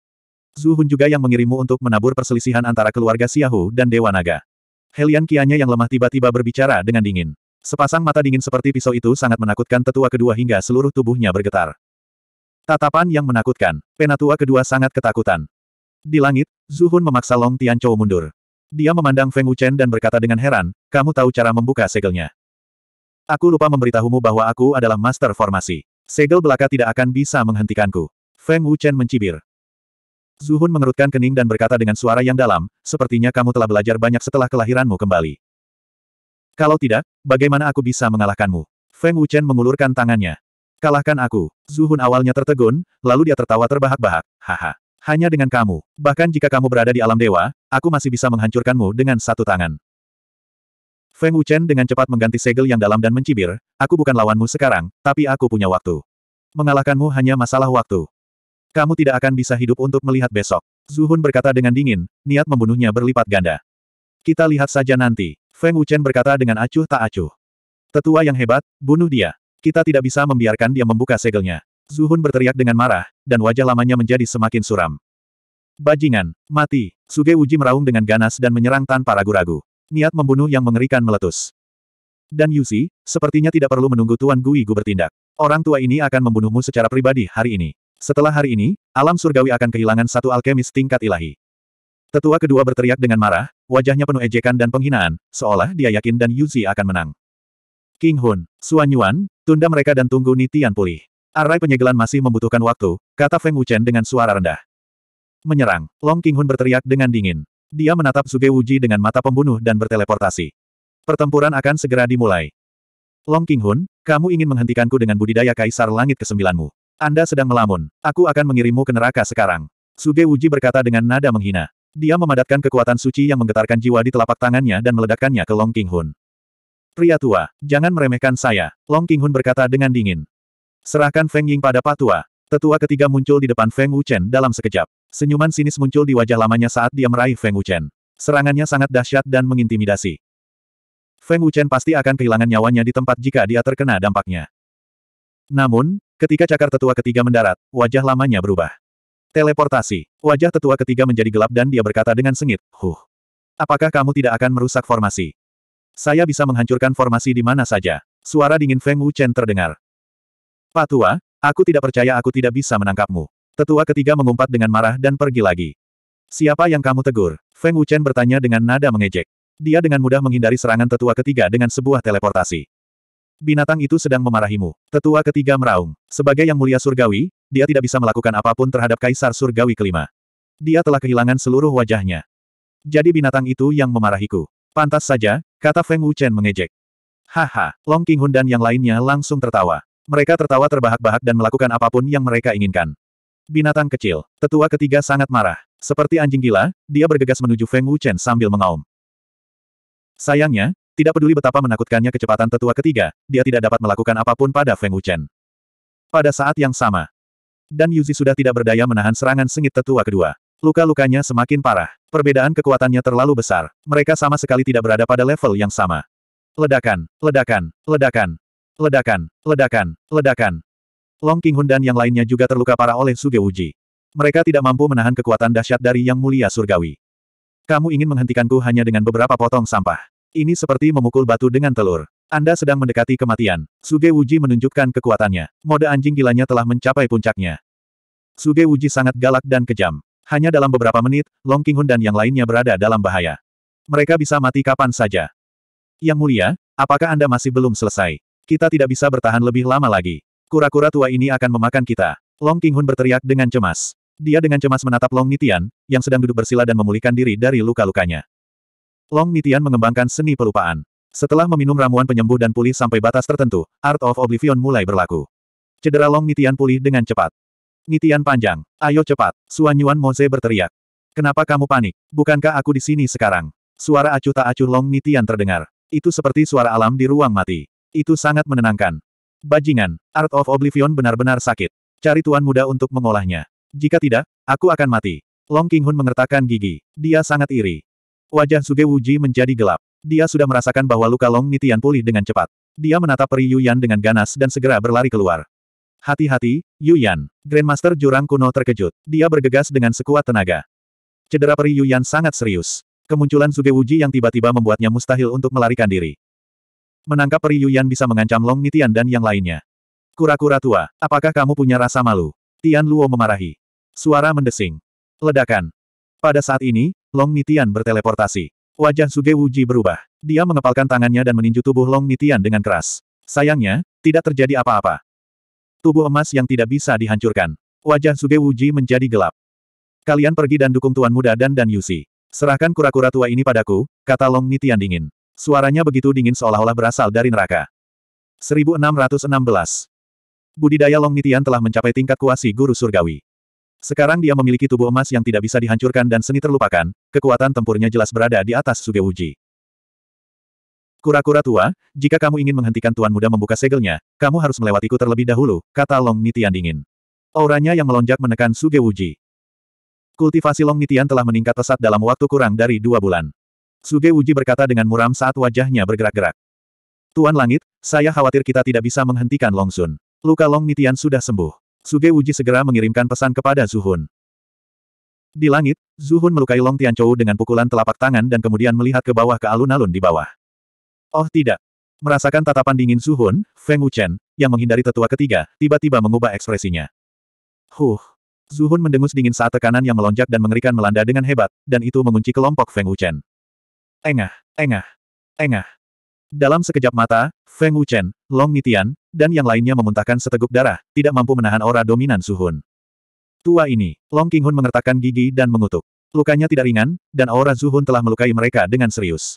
Zuhun juga yang mengirimmu untuk menabur perselisihan antara keluarga Xiahu dan Dewa Naga. Helian Kianya yang lemah tiba-tiba berbicara dengan dingin. Sepasang mata dingin seperti pisau itu sangat menakutkan tetua kedua hingga seluruh tubuhnya bergetar. Tatapan yang menakutkan, penatua kedua sangat ketakutan. Di langit, Zuhun memaksa Long Tianchou mundur. Dia memandang Feng Wuchen dan berkata dengan heran, kamu tahu cara membuka segelnya. Aku lupa memberitahumu bahwa aku adalah master formasi. Segel belaka tidak akan bisa menghentikanku. Feng Wuchen mencibir. Zuhun mengerutkan kening dan berkata dengan suara yang dalam, sepertinya kamu telah belajar banyak setelah kelahiranmu kembali. Kalau tidak, bagaimana aku bisa mengalahkanmu? Feng Wuchen mengulurkan tangannya. Kalahkan aku. Zuhun awalnya tertegun, lalu dia tertawa terbahak-bahak, haha. Hanya dengan kamu, bahkan jika kamu berada di alam dewa, aku masih bisa menghancurkanmu dengan satu tangan. Feng Wuchen dengan cepat mengganti segel yang dalam dan mencibir, aku bukan lawanmu sekarang, tapi aku punya waktu. Mengalahkanmu hanya masalah waktu. Kamu tidak akan bisa hidup untuk melihat besok. Zuhun berkata dengan dingin, niat membunuhnya berlipat ganda. Kita lihat saja nanti. Feng Wuchen berkata dengan acuh tak acuh. Tetua yang hebat, bunuh dia. Kita tidak bisa membiarkan dia membuka segelnya. Zuhun berteriak dengan marah, dan wajah lamanya menjadi semakin suram. Bajingan, mati, Suge Uji meraung dengan ganas dan menyerang tanpa ragu-ragu. Niat membunuh yang mengerikan meletus. Dan Yusi, sepertinya tidak perlu menunggu Tuan Gui Gu bertindak. Orang tua ini akan membunuhmu secara pribadi hari ini. Setelah hari ini, alam surgawi akan kehilangan satu alkemis tingkat ilahi. Tetua kedua berteriak dengan marah, wajahnya penuh ejekan dan penghinaan, seolah dia yakin dan Yuzi akan menang. King Hun, Suan Yuan, tunda mereka dan tunggu Nitian pulih. Arai penyegelan masih membutuhkan waktu, kata Feng Wuchen dengan suara rendah. Menyerang, Long King Hun berteriak dengan dingin. Dia menatap Suge Wuji dengan mata pembunuh dan berteleportasi. Pertempuran akan segera dimulai. Long King Hun, kamu ingin menghentikanku dengan budidaya Kaisar Langit Kesembilanmu. Anda sedang melamun. Aku akan mengirimmu ke neraka sekarang. Suge Wuji berkata dengan nada menghina. Dia memadatkan kekuatan suci yang menggetarkan jiwa di telapak tangannya dan meledakkannya ke Long King Hun. Pria tua, jangan meremehkan saya, Long King Hun berkata dengan dingin. Serahkan Feng Ying pada patua. Tetua ketiga muncul di depan Feng Wuchen dalam sekejap. Senyuman sinis muncul di wajah lamanya saat dia meraih Feng Wuchen. Serangannya sangat dahsyat dan mengintimidasi. Feng Wuchen pasti akan kehilangan nyawanya di tempat jika dia terkena dampaknya. Namun, ketika cakar tetua ketiga mendarat, wajah lamanya berubah. Teleportasi. Wajah tetua ketiga menjadi gelap dan dia berkata dengan sengit, Huh. Apakah kamu tidak akan merusak formasi? Saya bisa menghancurkan formasi di mana saja. Suara dingin Feng Wuchen terdengar. Pak Tua, aku tidak percaya aku tidak bisa menangkapmu. Tetua ketiga mengumpat dengan marah dan pergi lagi. Siapa yang kamu tegur? Feng Wuchen bertanya dengan nada mengejek. Dia dengan mudah menghindari serangan tetua ketiga dengan sebuah teleportasi. Binatang itu sedang memarahimu. Tetua ketiga meraung. Sebagai yang mulia surgawi, dia tidak bisa melakukan apapun terhadap kaisar surgawi kelima. Dia telah kehilangan seluruh wajahnya. Jadi binatang itu yang memarahiku. Pantas saja, kata Feng Wuchen mengejek. Haha, Long Qinghun dan yang lainnya langsung tertawa. Mereka tertawa terbahak-bahak dan melakukan apapun yang mereka inginkan. Binatang kecil, tetua ketiga sangat marah. Seperti anjing gila, dia bergegas menuju Feng Wuchen sambil mengaum. Sayangnya, tidak peduli betapa menakutkannya kecepatan tetua ketiga, dia tidak dapat melakukan apapun pada Feng Wuchen. Pada saat yang sama, dan Yuzi sudah tidak berdaya menahan serangan sengit tetua kedua. Luka-lukanya semakin parah. Perbedaan kekuatannya terlalu besar. Mereka sama sekali tidak berada pada level yang sama. Ledakan, ledakan, ledakan. Ledakan, ledakan, ledakan. Long Qinghun dan yang lainnya juga terluka parah oleh Suge Wuji. Mereka tidak mampu menahan kekuatan dahsyat dari Yang Mulia Surgawi. Kamu ingin menghentikanku hanya dengan beberapa potong sampah. Ini seperti memukul batu dengan telur. Anda sedang mendekati kematian. Suge Wuji menunjukkan kekuatannya. Mode anjing gilanya telah mencapai puncaknya. Suge Wuji sangat galak dan kejam. Hanya dalam beberapa menit, Long Qinghun dan yang lainnya berada dalam bahaya. Mereka bisa mati kapan saja. Yang mulia, apakah Anda masih belum selesai? Kita tidak bisa bertahan lebih lama lagi. Kura-kura tua ini akan memakan kita. Long King Hun berteriak dengan cemas. Dia dengan cemas menatap Long Nitian, yang sedang duduk bersila dan memulihkan diri dari luka-lukanya. Long Nitian mengembangkan seni pelupaan. Setelah meminum ramuan penyembuh dan pulih sampai batas tertentu, Art of Oblivion mulai berlaku. Cedera Long Nitian pulih dengan cepat. Nitian panjang, ayo cepat, Suanyuan Moze berteriak. Kenapa kamu panik? Bukankah aku di sini sekarang? Suara acuh tak acuh Long Nitian terdengar. Itu seperti suara alam di ruang mati. Itu sangat menenangkan. Bajingan, Art of Oblivion benar-benar sakit. Cari tuan muda untuk mengolahnya. Jika tidak, aku akan mati. Long King Hun mengertakkan gigi. Dia sangat iri. Wajah Suge Wuji menjadi gelap. Dia sudah merasakan bahwa luka Long Nitian pulih dengan cepat. Dia menatap Peri Yuyan dengan ganas dan segera berlari keluar. Hati-hati, Yuyan. Grandmaster Jurang Kuno terkejut. Dia bergegas dengan sekuat tenaga. Cedera Peri Yuyan sangat serius. Kemunculan Suge Wuji yang tiba-tiba membuatnya mustahil untuk melarikan diri. Menangkap peri Yuyan bisa mengancam Long Nitian dan yang lainnya. Kura-kura tua, apakah kamu punya rasa malu? Tian Luo memarahi. Suara mendesing. Ledakan. Pada saat ini, Long Nitian berteleportasi. Wajah Suge Wuji berubah. Dia mengepalkan tangannya dan meninju tubuh Long Nitian dengan keras. Sayangnya, tidak terjadi apa-apa. Tubuh emas yang tidak bisa dihancurkan. Wajah Suge Wuji menjadi gelap. Kalian pergi dan dukung Tuan Muda dan Dan Yusi. Serahkan kura-kura tua ini padaku, kata Long Nitian dingin. Suaranya begitu dingin seolah-olah berasal dari neraka. 1616. Budidaya Long Nitian telah mencapai tingkat kuasi guru surgawi. Sekarang dia memiliki tubuh emas yang tidak bisa dihancurkan dan seni terlupakan, kekuatan tempurnya jelas berada di atas Sugewuji. Kura-kura tua, jika kamu ingin menghentikan Tuan Muda membuka segelnya, kamu harus melewatiku terlebih dahulu, kata Long Nitian dingin. Auranya yang melonjak menekan Sugewuji. Kultivasi Long Nitian telah meningkat pesat dalam waktu kurang dari dua bulan. Suge Uji berkata dengan muram saat wajahnya bergerak-gerak. Tuan Langit, saya khawatir kita tidak bisa menghentikan Long Sun. Luka Long Nitian sudah sembuh. Suge Uji segera mengirimkan pesan kepada Zuhun. Di langit, Zuhun melukai Long Tianchou dengan pukulan telapak tangan dan kemudian melihat ke bawah ke alun-alun di bawah. Oh tidak. Merasakan tatapan dingin Zuhun, Feng Wuchen, yang menghindari tetua ketiga, tiba-tiba mengubah ekspresinya. Huh. Zuhun mendengus dingin saat tekanan yang melonjak dan mengerikan melanda dengan hebat, dan itu mengunci kelompok Feng Wuchen. Engah, engah, engah. Dalam sekejap mata, Feng Wuchen, Long Nitian, dan yang lainnya memuntahkan seteguk darah, tidak mampu menahan aura dominan Suhun. Tua ini, Long Qinghun mengertakkan gigi dan mengutuk. Lukanya tidak ringan, dan aura Zuhun telah melukai mereka dengan serius.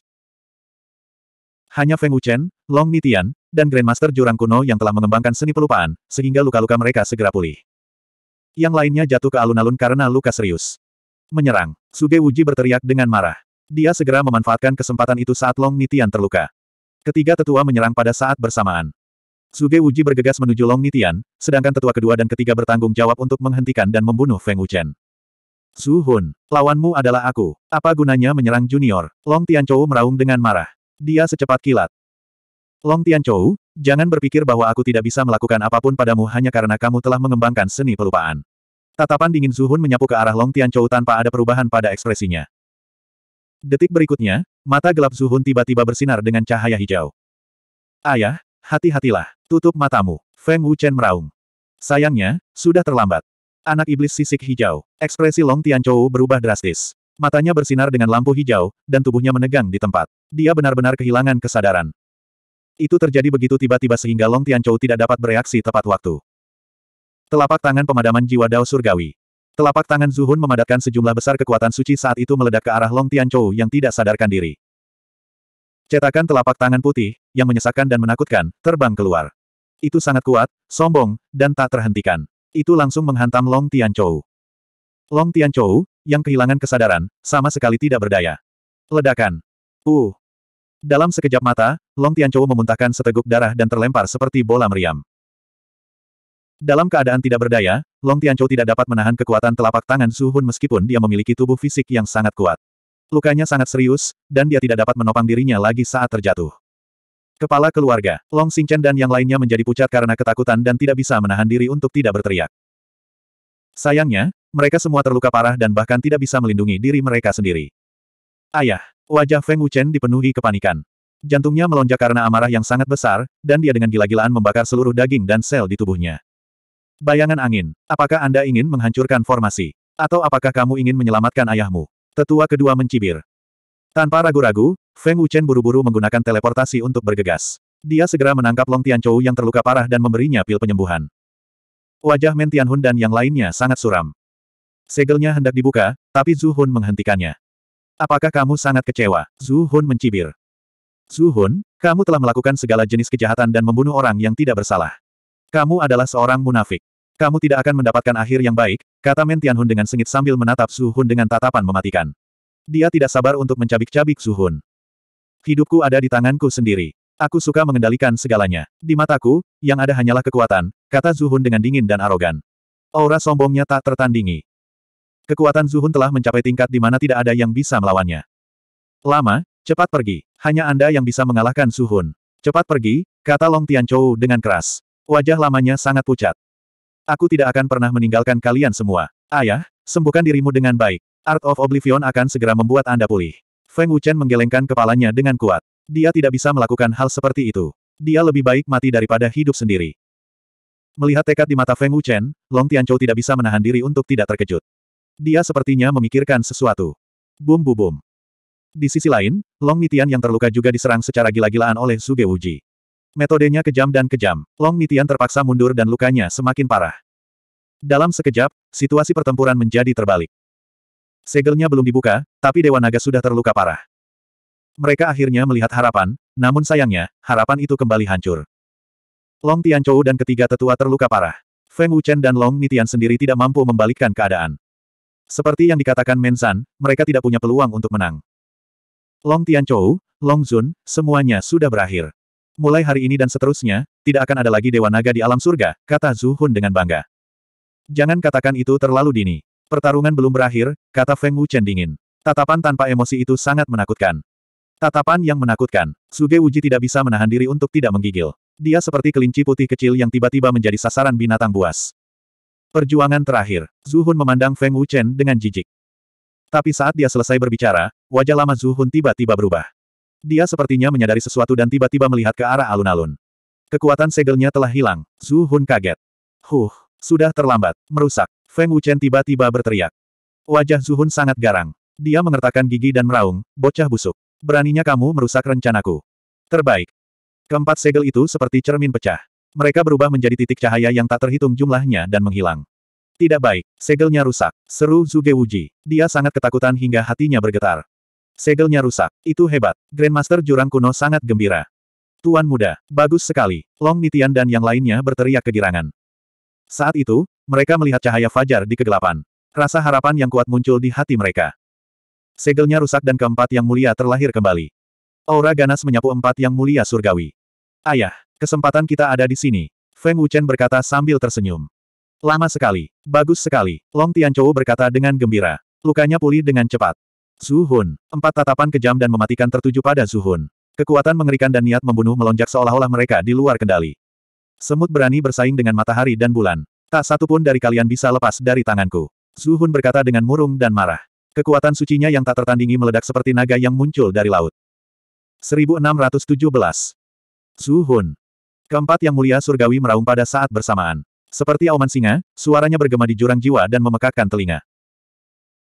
Hanya Feng Wuchen, Long Nitian, dan Grandmaster Jurang Kuno yang telah mengembangkan seni pelupaan, sehingga luka-luka mereka segera pulih. Yang lainnya jatuh ke alun-alun karena luka serius. Menyerang, Suge Wuji berteriak dengan marah. Dia segera memanfaatkan kesempatan itu saat Long Nitian terluka. Ketiga tetua menyerang pada saat bersamaan. Suge Wuji bergegas menuju Long Nitian, sedangkan tetua kedua dan ketiga bertanggung jawab untuk menghentikan dan membunuh Feng Wuchen. Su Hun, lawanmu adalah aku. Apa gunanya menyerang junior? Long Tianchou meraung dengan marah. Dia secepat kilat. Long Tianchou, jangan berpikir bahwa aku tidak bisa melakukan apapun padamu hanya karena kamu telah mengembangkan seni pelupaan. Tatapan dingin Su Hun menyapu ke arah Long Tianchou tanpa ada perubahan pada ekspresinya. Detik berikutnya, mata gelap Zuhun tiba-tiba bersinar dengan cahaya hijau. Ayah, hati-hatilah, tutup matamu. Feng Wuchen meraung. Sayangnya, sudah terlambat. Anak iblis sisik hijau. Ekspresi Long Tianchou berubah drastis. Matanya bersinar dengan lampu hijau, dan tubuhnya menegang di tempat. Dia benar-benar kehilangan kesadaran. Itu terjadi begitu tiba-tiba sehingga Long Tianchou tidak dapat bereaksi tepat waktu. Telapak tangan pemadaman jiwa Dao Surgawi. Telapak tangan Zuhun memadatkan sejumlah besar kekuatan suci saat itu meledak ke arah Long Tianchou yang tidak sadarkan diri. Cetakan telapak tangan putih, yang menyesakkan dan menakutkan, terbang keluar. Itu sangat kuat, sombong, dan tak terhentikan. Itu langsung menghantam Long Tianchou. Long Tianchou, yang kehilangan kesadaran, sama sekali tidak berdaya. Ledakan. Uh. Dalam sekejap mata, Long Tianchou memuntahkan seteguk darah dan terlempar seperti bola meriam. Dalam keadaan tidak berdaya, Long Tianchou tidak dapat menahan kekuatan telapak tangan Su Hun meskipun dia memiliki tubuh fisik yang sangat kuat. Lukanya sangat serius, dan dia tidak dapat menopang dirinya lagi saat terjatuh. Kepala keluarga, Long Xingchen dan yang lainnya menjadi pucat karena ketakutan dan tidak bisa menahan diri untuk tidak berteriak. Sayangnya, mereka semua terluka parah dan bahkan tidak bisa melindungi diri mereka sendiri. Ayah, wajah Feng Wuchen dipenuhi kepanikan. Jantungnya melonjak karena amarah yang sangat besar, dan dia dengan gila-gilaan membakar seluruh daging dan sel di tubuhnya. Bayangan angin, apakah Anda ingin menghancurkan formasi? Atau apakah kamu ingin menyelamatkan ayahmu? Tetua kedua mencibir. Tanpa ragu-ragu, Feng Wuchen buru-buru menggunakan teleportasi untuk bergegas. Dia segera menangkap Long Tianchou yang terluka parah dan memberinya pil penyembuhan. Wajah Men Tianhun dan yang lainnya sangat suram. Segelnya hendak dibuka, tapi Zhu Hun menghentikannya. Apakah kamu sangat kecewa? Zhu Hun mencibir. Zhu Hun, kamu telah melakukan segala jenis kejahatan dan membunuh orang yang tidak bersalah. Kamu adalah seorang munafik. Kamu tidak akan mendapatkan akhir yang baik, kata Men Tianhun dengan sengit sambil menatap Su Hun dengan tatapan mematikan. Dia tidak sabar untuk mencabik-cabik Su Hun. Hidupku ada di tanganku sendiri. Aku suka mengendalikan segalanya. Di mataku, yang ada hanyalah kekuatan, kata Su Hun dengan dingin dan arogan. Aura sombongnya tak tertandingi. Kekuatan Su Hun telah mencapai tingkat di mana tidak ada yang bisa melawannya. Lama, cepat pergi. Hanya Anda yang bisa mengalahkan Su Hun. Cepat pergi, kata Long Tianchou dengan keras. Wajah lamanya sangat pucat. Aku tidak akan pernah meninggalkan kalian semua. Ayah, sembuhkan dirimu dengan baik. Art of Oblivion akan segera membuat Anda pulih. Feng Wuchen menggelengkan kepalanya dengan kuat. Dia tidak bisa melakukan hal seperti itu. Dia lebih baik mati daripada hidup sendiri. Melihat tekad di mata Feng Wuchen, Long Tianchou tidak bisa menahan diri untuk tidak terkejut. Dia sepertinya memikirkan sesuatu. Bum bum, bum. Di sisi lain, Long Nitian yang terluka juga diserang secara gila-gilaan oleh Zuge Wuji. Metodenya kejam dan kejam. Long Nitian terpaksa mundur dan lukanya semakin parah. Dalam sekejap, situasi pertempuran menjadi terbalik. Segelnya belum dibuka, tapi Dewa Naga sudah terluka parah. Mereka akhirnya melihat harapan, namun sayangnya, harapan itu kembali hancur. Long Tianchou dan ketiga tetua terluka parah. Feng Wuchen dan Long Nitian sendiri tidak mampu membalikkan keadaan. Seperti yang dikatakan Mensan, mereka tidak punya peluang untuk menang. Long Tianchou, Long Zun, semuanya sudah berakhir mulai hari ini dan seterusnya, tidak akan ada lagi Dewa Naga di alam surga, kata Zuhun dengan bangga. Jangan katakan itu terlalu dini. Pertarungan belum berakhir, kata Feng Wu Chen dingin. Tatapan tanpa emosi itu sangat menakutkan. Tatapan yang menakutkan. Suge Wuji tidak bisa menahan diri untuk tidak menggigil. Dia seperti kelinci putih kecil yang tiba-tiba menjadi sasaran binatang buas. Perjuangan terakhir. Zuhun memandang Feng Wu Chen dengan jijik. Tapi saat dia selesai berbicara, wajah lama Zuhun tiba-tiba berubah. Dia sepertinya menyadari sesuatu dan tiba-tiba melihat ke arah alun-alun. Kekuatan segelnya telah hilang. Zhu Hun kaget. Huh, sudah terlambat, merusak. Feng Wuchen tiba-tiba berteriak. Wajah Zhu Hun sangat garang. Dia mengertakkan gigi dan meraung, bocah busuk. Beraninya kamu merusak rencanaku. Terbaik. Keempat segel itu seperti cermin pecah. Mereka berubah menjadi titik cahaya yang tak terhitung jumlahnya dan menghilang. Tidak baik, segelnya rusak, seru Zuge Wuji. Dia sangat ketakutan hingga hatinya bergetar. Segelnya rusak. Itu hebat. Grandmaster Jurang Kuno sangat gembira. Tuan muda, bagus sekali. Long Nitian dan yang lainnya berteriak kegirangan. Saat itu, mereka melihat cahaya fajar di kegelapan. Rasa harapan yang kuat muncul di hati mereka. Segelnya rusak dan keempat yang mulia terlahir kembali. Aura ganas menyapu empat yang mulia surgawi. Ayah, kesempatan kita ada di sini. Feng Wuchen berkata sambil tersenyum. Lama sekali, bagus sekali, Long Tianchou berkata dengan gembira. Lukanya pulih dengan cepat. Zuhun. Empat tatapan kejam dan mematikan tertuju pada Zuhun. Kekuatan mengerikan dan niat membunuh melonjak seolah-olah mereka di luar kendali. Semut berani bersaing dengan matahari dan bulan. Tak satu pun dari kalian bisa lepas dari tanganku. Zuhun berkata dengan murung dan marah. Kekuatan sucinya yang tak tertandingi meledak seperti naga yang muncul dari laut. 1617. Zuhun. Keempat yang mulia surgawi meraung pada saat bersamaan. Seperti auman singa, suaranya bergema di jurang jiwa dan memekakkan telinga.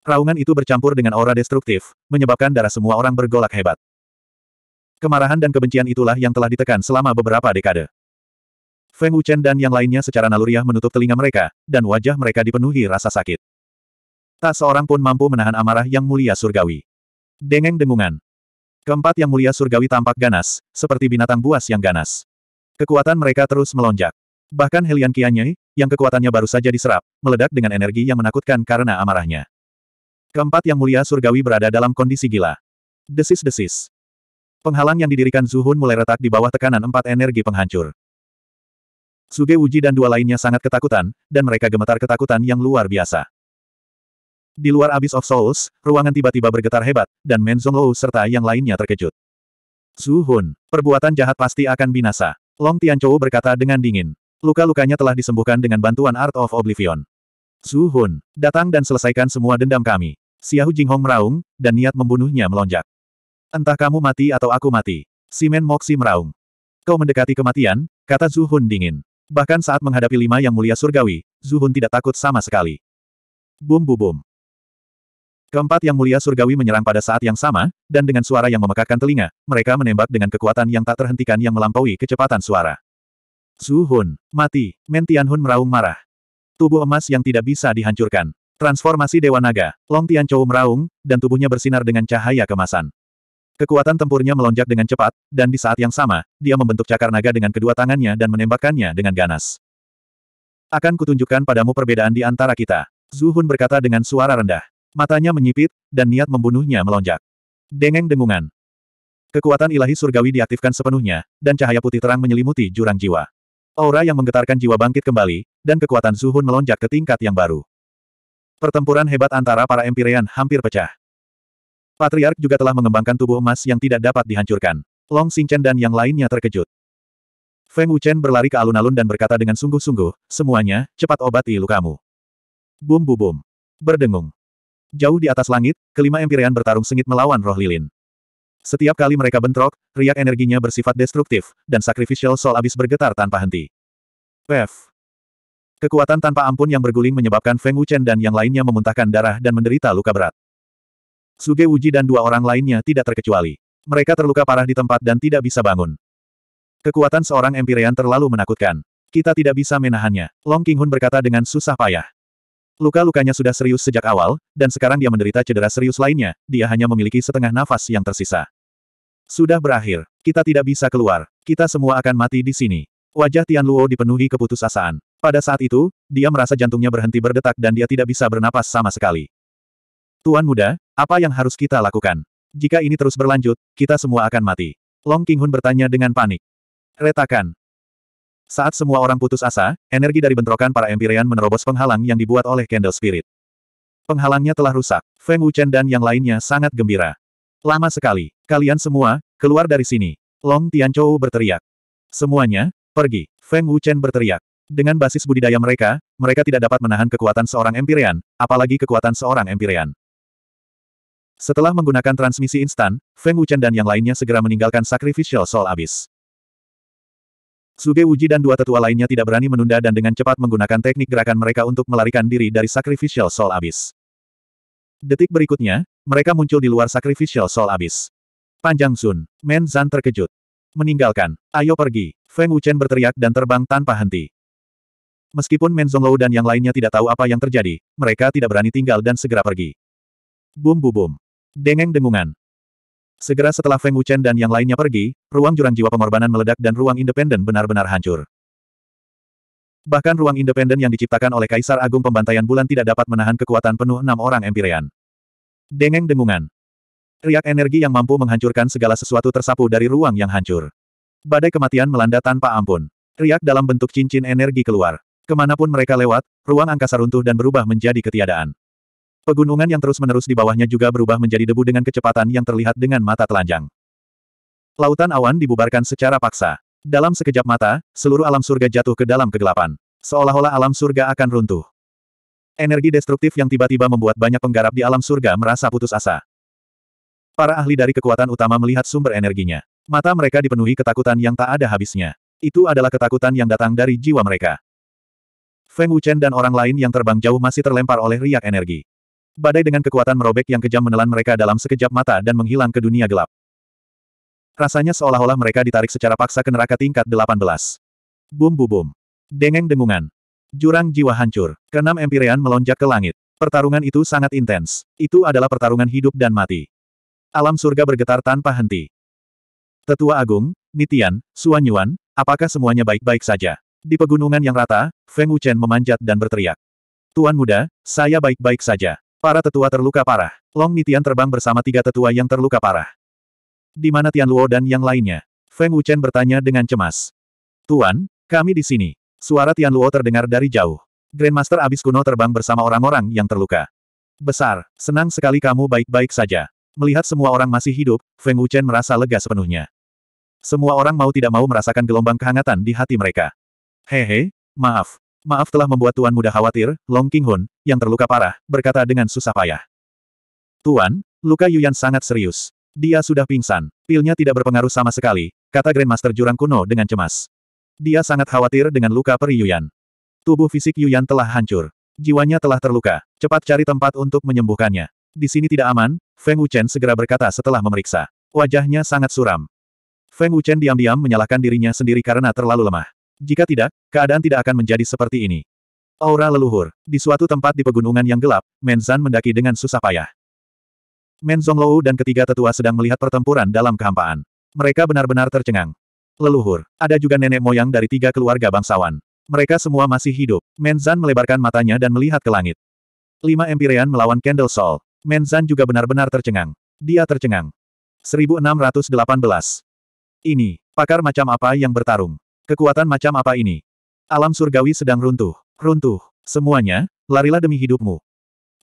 Raungan itu bercampur dengan aura destruktif, menyebabkan darah semua orang bergolak hebat. Kemarahan dan kebencian itulah yang telah ditekan selama beberapa dekade. Feng Wuchen dan yang lainnya secara naluriah menutup telinga mereka, dan wajah mereka dipenuhi rasa sakit. Tak seorang pun mampu menahan amarah yang mulia surgawi. Dengeng dengungan. Keempat yang mulia surgawi tampak ganas, seperti binatang buas yang ganas. Kekuatan mereka terus melonjak. Bahkan Helian Qianye, yang kekuatannya baru saja diserap, meledak dengan energi yang menakutkan karena amarahnya. Keempat yang mulia surgawi berada dalam kondisi gila. Desis-desis. Penghalang yang didirikan Zuhun mulai retak di bawah tekanan empat energi penghancur. Suge Uji dan dua lainnya sangat ketakutan, dan mereka gemetar ketakutan yang luar biasa. Di luar Abyss of Souls, ruangan tiba-tiba bergetar hebat, dan Men Zonglou serta yang lainnya terkejut. Zuhun, perbuatan jahat pasti akan binasa. Long Tianchou berkata dengan dingin. Luka-lukanya telah disembuhkan dengan bantuan Art of Oblivion. Zuhun, datang dan selesaikan semua dendam kami. Xiao Jinghong meraung, dan niat membunuhnya melonjak. Entah kamu mati atau aku mati. Simen Moxi meraung. Kau mendekati kematian, kata Zuhun dingin. Bahkan saat menghadapi lima yang mulia surgawi, Zuhun tidak takut sama sekali. Bum bum bum. Keempat yang mulia surgawi menyerang pada saat yang sama, dan dengan suara yang memekakkan telinga, mereka menembak dengan kekuatan yang tak terhentikan yang melampaui kecepatan suara. Zuhun, mati, Hun meraung marah. Tubuh emas yang tidak bisa dihancurkan. Transformasi Dewa Naga, Long Tianchou meraung, dan tubuhnya bersinar dengan cahaya kemasan. Kekuatan tempurnya melonjak dengan cepat, dan di saat yang sama, dia membentuk cakar naga dengan kedua tangannya dan menembakkannya dengan ganas. Akan kutunjukkan padamu perbedaan di antara kita. Zuhun berkata dengan suara rendah. Matanya menyipit, dan niat membunuhnya melonjak. Dengeng dengungan. Kekuatan ilahi surgawi diaktifkan sepenuhnya, dan cahaya putih terang menyelimuti jurang jiwa. Aura yang menggetarkan jiwa bangkit kembali, dan kekuatan Zuhun melonjak ke tingkat yang baru. Pertempuran hebat antara para Empyrean hampir pecah. Patriark juga telah mengembangkan tubuh emas yang tidak dapat dihancurkan. Long Xingchen dan yang lainnya terkejut. Feng Wuchen berlari ke alun-alun dan berkata dengan sungguh-sungguh, semuanya, cepat obati lukamu. Bum bum bum. Berdengung. Jauh di atas langit, kelima Empyrean bertarung sengit melawan roh lilin. Setiap kali mereka bentrok, riak energinya bersifat destruktif, dan sacrificial soul abis bergetar tanpa henti. Pef. Kekuatan tanpa ampun yang berguling menyebabkan Feng Wuchen dan yang lainnya memuntahkan darah dan menderita luka berat. Suge Wuji dan dua orang lainnya tidak terkecuali. Mereka terluka parah di tempat dan tidak bisa bangun. Kekuatan seorang Empyrean terlalu menakutkan. Kita tidak bisa menahannya. Long King Hun berkata dengan susah payah. Luka-lukanya sudah serius sejak awal, dan sekarang dia menderita cedera serius lainnya, dia hanya memiliki setengah nafas yang tersisa. Sudah berakhir. Kita tidak bisa keluar. Kita semua akan mati di sini. Wajah Tian Luo dipenuhi keputusasaan. Pada saat itu, dia merasa jantungnya berhenti berdetak dan dia tidak bisa bernapas sama sekali. Tuan muda, apa yang harus kita lakukan? Jika ini terus berlanjut, kita semua akan mati. Long King Hun bertanya dengan panik. Retakan. Saat semua orang putus asa, energi dari bentrokan para Empyrean menerobos penghalang yang dibuat oleh Candle Spirit. Penghalangnya telah rusak. Feng Wuchen dan yang lainnya sangat gembira. Lama sekali. Kalian semua, keluar dari sini. Long Tianchou berteriak. Semuanya, pergi. Feng Wuchen berteriak. Dengan basis budidaya mereka, mereka tidak dapat menahan kekuatan seorang Empyrean, apalagi kekuatan seorang Empyrean. Setelah menggunakan transmisi instan, Feng Wuchen dan yang lainnya segera meninggalkan Sacrificial Soul Abyss. Suge Wuji dan dua tetua lainnya tidak berani menunda dan dengan cepat menggunakan teknik gerakan mereka untuk melarikan diri dari Sacrificial Soul Abyss. Detik berikutnya, mereka muncul di luar Sacrificial Soul Abyss. Panjang Sun, Men Zan terkejut. Meninggalkan, ayo pergi, Feng Wuchen berteriak dan terbang tanpa henti. Meskipun Men Zonglou dan yang lainnya tidak tahu apa yang terjadi, mereka tidak berani tinggal dan segera pergi. Bum bu bum. Dengeng dengungan. Segera setelah Feng Wuchen dan yang lainnya pergi, ruang jurang jiwa pengorbanan meledak dan ruang independen benar-benar hancur. Bahkan ruang independen yang diciptakan oleh Kaisar Agung Pembantaian Bulan tidak dapat menahan kekuatan penuh enam orang Empyrean. Dengeng dengungan. Riak energi yang mampu menghancurkan segala sesuatu tersapu dari ruang yang hancur. Badai kematian melanda tanpa ampun. Riak dalam bentuk cincin energi keluar. Kemanapun mereka lewat, ruang angkasa runtuh dan berubah menjadi ketiadaan. Pegunungan yang terus-menerus di bawahnya juga berubah menjadi debu dengan kecepatan yang terlihat dengan mata telanjang. Lautan awan dibubarkan secara paksa. Dalam sekejap mata, seluruh alam surga jatuh ke dalam kegelapan. Seolah-olah alam surga akan runtuh. Energi destruktif yang tiba-tiba membuat banyak penggarap di alam surga merasa putus asa. Para ahli dari kekuatan utama melihat sumber energinya. Mata mereka dipenuhi ketakutan yang tak ada habisnya. Itu adalah ketakutan yang datang dari jiwa mereka. Feng Wuchen dan orang lain yang terbang jauh masih terlempar oleh riak energi. Badai dengan kekuatan merobek yang kejam menelan mereka dalam sekejap mata dan menghilang ke dunia gelap. Rasanya seolah-olah mereka ditarik secara paksa ke neraka tingkat 18. Bum bum bum. Dengeng dengungan. Jurang jiwa hancur. Kenam Empyrean melonjak ke langit. Pertarungan itu sangat intens. Itu adalah pertarungan hidup dan mati. Alam surga bergetar tanpa henti. Tetua Agung, Nitian, Suanyuan, apakah semuanya baik-baik saja? Di pegunungan yang rata, Feng Wuchen memanjat dan berteriak. Tuan muda, saya baik-baik saja. Para tetua terluka parah. Long Nitian terbang bersama tiga tetua yang terluka parah. Di mana Tian Luo dan yang lainnya? Feng Wuchen bertanya dengan cemas. Tuan, kami di sini. Suara Tian Luo terdengar dari jauh. Grandmaster Abis Kuno terbang bersama orang-orang yang terluka. Besar, senang sekali kamu baik-baik saja. Melihat semua orang masih hidup, Feng Wuchen merasa lega sepenuhnya. Semua orang mau tidak mau merasakan gelombang kehangatan di hati mereka. Hehe, maaf. Maaf telah membuat Tuan muda khawatir, Long Qinghun, yang terluka parah, berkata dengan susah payah. Tuan, luka Yuyan sangat serius. Dia sudah pingsan. Pilnya tidak berpengaruh sama sekali, kata Grandmaster Jurang Kuno dengan cemas. Dia sangat khawatir dengan luka peri Yuyan. Tubuh fisik Yuyan telah hancur. Jiwanya telah terluka. Cepat cari tempat untuk menyembuhkannya. Di sini tidak aman, Feng Wuchen segera berkata setelah memeriksa. Wajahnya sangat suram. Feng Wuchen diam-diam menyalahkan dirinya sendiri karena terlalu lemah. Jika tidak, keadaan tidak akan menjadi seperti ini. Aura leluhur. Di suatu tempat di pegunungan yang gelap, Menzan mendaki dengan susah payah. Men Zonglou dan ketiga tetua sedang melihat pertempuran dalam kehampaan. Mereka benar-benar tercengang. Leluhur. Ada juga nenek moyang dari tiga keluarga bangsawan. Mereka semua masih hidup. Menzan melebarkan matanya dan melihat ke langit. Lima Empyrean melawan Candle Soul. Menzan juga benar-benar tercengang. Dia tercengang. 1618. Ini, pakar macam apa yang bertarung? Kekuatan macam apa ini? Alam surgawi sedang runtuh. Runtuh. Semuanya, larilah demi hidupmu.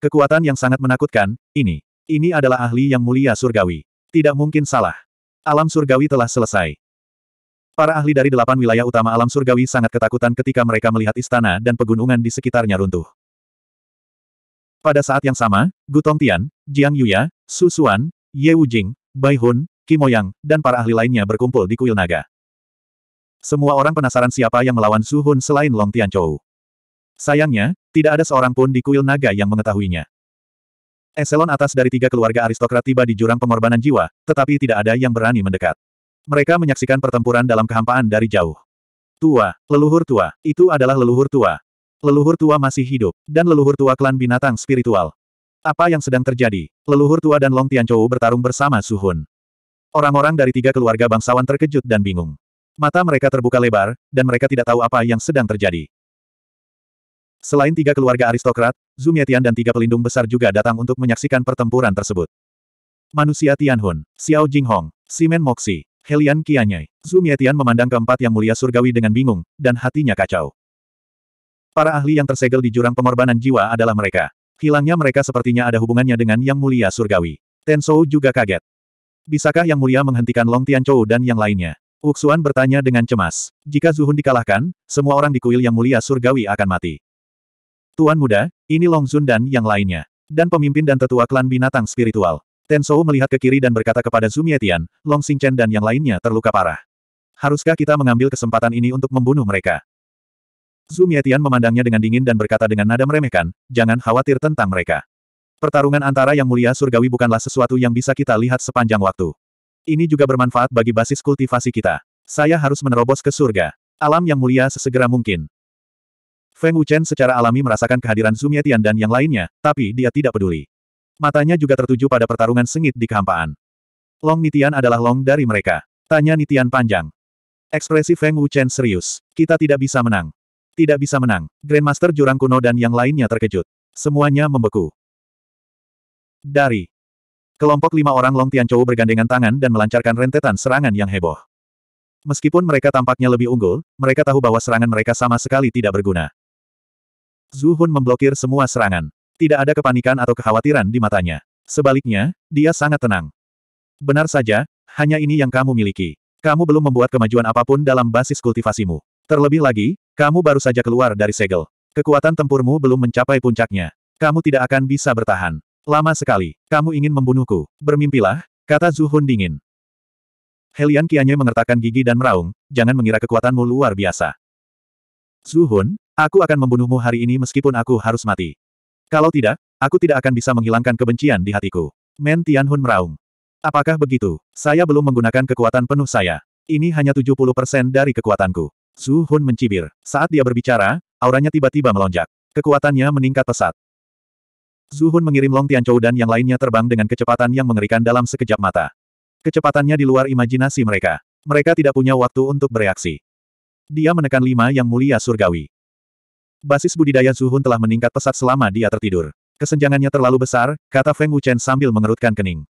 Kekuatan yang sangat menakutkan, ini. Ini adalah ahli yang mulia surgawi. Tidak mungkin salah. Alam surgawi telah selesai. Para ahli dari delapan wilayah utama alam surgawi sangat ketakutan ketika mereka melihat istana dan pegunungan di sekitarnya runtuh. Pada saat yang sama, Gutong Tian, Jiang Yuya, Su Xuan, Ye Wujing, Bai Hun, Kimoyang, dan para ahli lainnya berkumpul di kuil naga. Semua orang penasaran siapa yang melawan Su Hun selain Long Tianchou. Sayangnya, tidak ada seorang pun di kuil naga yang mengetahuinya. Eselon atas dari tiga keluarga aristokrat tiba di jurang pengorbanan jiwa, tetapi tidak ada yang berani mendekat. Mereka menyaksikan pertempuran dalam kehampaan dari jauh. Tua, leluhur tua, itu adalah leluhur tua. Leluhur tua masih hidup, dan leluhur tua klan binatang spiritual. Apa yang sedang terjadi? Leluhur tua dan Long Tianchou bertarung bersama Suhun. Orang-orang dari tiga keluarga bangsawan terkejut dan bingung. Mata mereka terbuka lebar, dan mereka tidak tahu apa yang sedang terjadi. Selain tiga keluarga aristokrat, Zumietian dan tiga pelindung besar juga datang untuk menyaksikan pertempuran tersebut. Manusia Tianhun, Xiao Jinghong, Simen Moxi, Helian Qianyai. Zumietian memandang keempat yang mulia surgawi dengan bingung, dan hatinya kacau. Para ahli yang tersegel di jurang pengorbanan jiwa adalah mereka. Hilangnya mereka sepertinya ada hubungannya dengan yang mulia surgawi. Tensou juga kaget. Bisakah yang mulia menghentikan Long Tianchou dan yang lainnya? Uksuan bertanya dengan cemas. Jika Zuhun dikalahkan, semua orang di kuil yang mulia surgawi akan mati. Tuan muda, ini Long Zun dan yang lainnya. Dan pemimpin dan tetua klan binatang spiritual. Tensou melihat ke kiri dan berkata kepada Zumietian, Long Xingchen dan yang lainnya terluka parah. Haruskah kita mengambil kesempatan ini untuk membunuh mereka? Zumietian memandangnya dengan dingin dan berkata dengan nada meremehkan, jangan khawatir tentang mereka. Pertarungan antara yang mulia surgawi bukanlah sesuatu yang bisa kita lihat sepanjang waktu. Ini juga bermanfaat bagi basis kultivasi kita. Saya harus menerobos ke surga. Alam yang mulia sesegera mungkin. Feng Wuchen secara alami merasakan kehadiran Zumietian dan yang lainnya, tapi dia tidak peduli. Matanya juga tertuju pada pertarungan sengit di kehampaan. Long Nitian adalah Long dari mereka. Tanya Nitian panjang. Ekspresi Feng Wuchen serius. Kita tidak bisa menang. Tidak bisa menang. Grandmaster Jurang Kuno dan yang lainnya terkejut. Semuanya membeku. Dari Kelompok lima orang Long Tianchou bergandengan tangan dan melancarkan rentetan serangan yang heboh. Meskipun mereka tampaknya lebih unggul, mereka tahu bahwa serangan mereka sama sekali tidak berguna. Zhu Hun memblokir semua serangan. Tidak ada kepanikan atau kekhawatiran di matanya. Sebaliknya, dia sangat tenang. Benar saja, hanya ini yang kamu miliki. Kamu belum membuat kemajuan apapun dalam basis kultivasimu. Terlebih lagi, kamu baru saja keluar dari segel. Kekuatan tempurmu belum mencapai puncaknya. Kamu tidak akan bisa bertahan. Lama sekali, kamu ingin membunuhku, bermimpilah, kata Zuhun dingin. Helian Kianye mengertakkan gigi dan meraung, jangan mengira kekuatanmu luar biasa. Zuhun, aku akan membunuhmu hari ini meskipun aku harus mati. Kalau tidak, aku tidak akan bisa menghilangkan kebencian di hatiku. Men Tianhun meraung. Apakah begitu? Saya belum menggunakan kekuatan penuh saya. Ini hanya 70% dari kekuatanku. Zuhun mencibir. Saat dia berbicara, auranya tiba-tiba melonjak. Kekuatannya meningkat pesat. Zuhun mengirim Long Tianchou dan yang lainnya terbang dengan kecepatan yang mengerikan dalam sekejap mata. Kecepatannya di luar imajinasi mereka. Mereka tidak punya waktu untuk bereaksi. Dia menekan lima yang mulia surgawi. Basis budidaya Zuhun telah meningkat pesat selama dia tertidur. Kesenjangannya terlalu besar, kata Feng Wuchen sambil mengerutkan kening.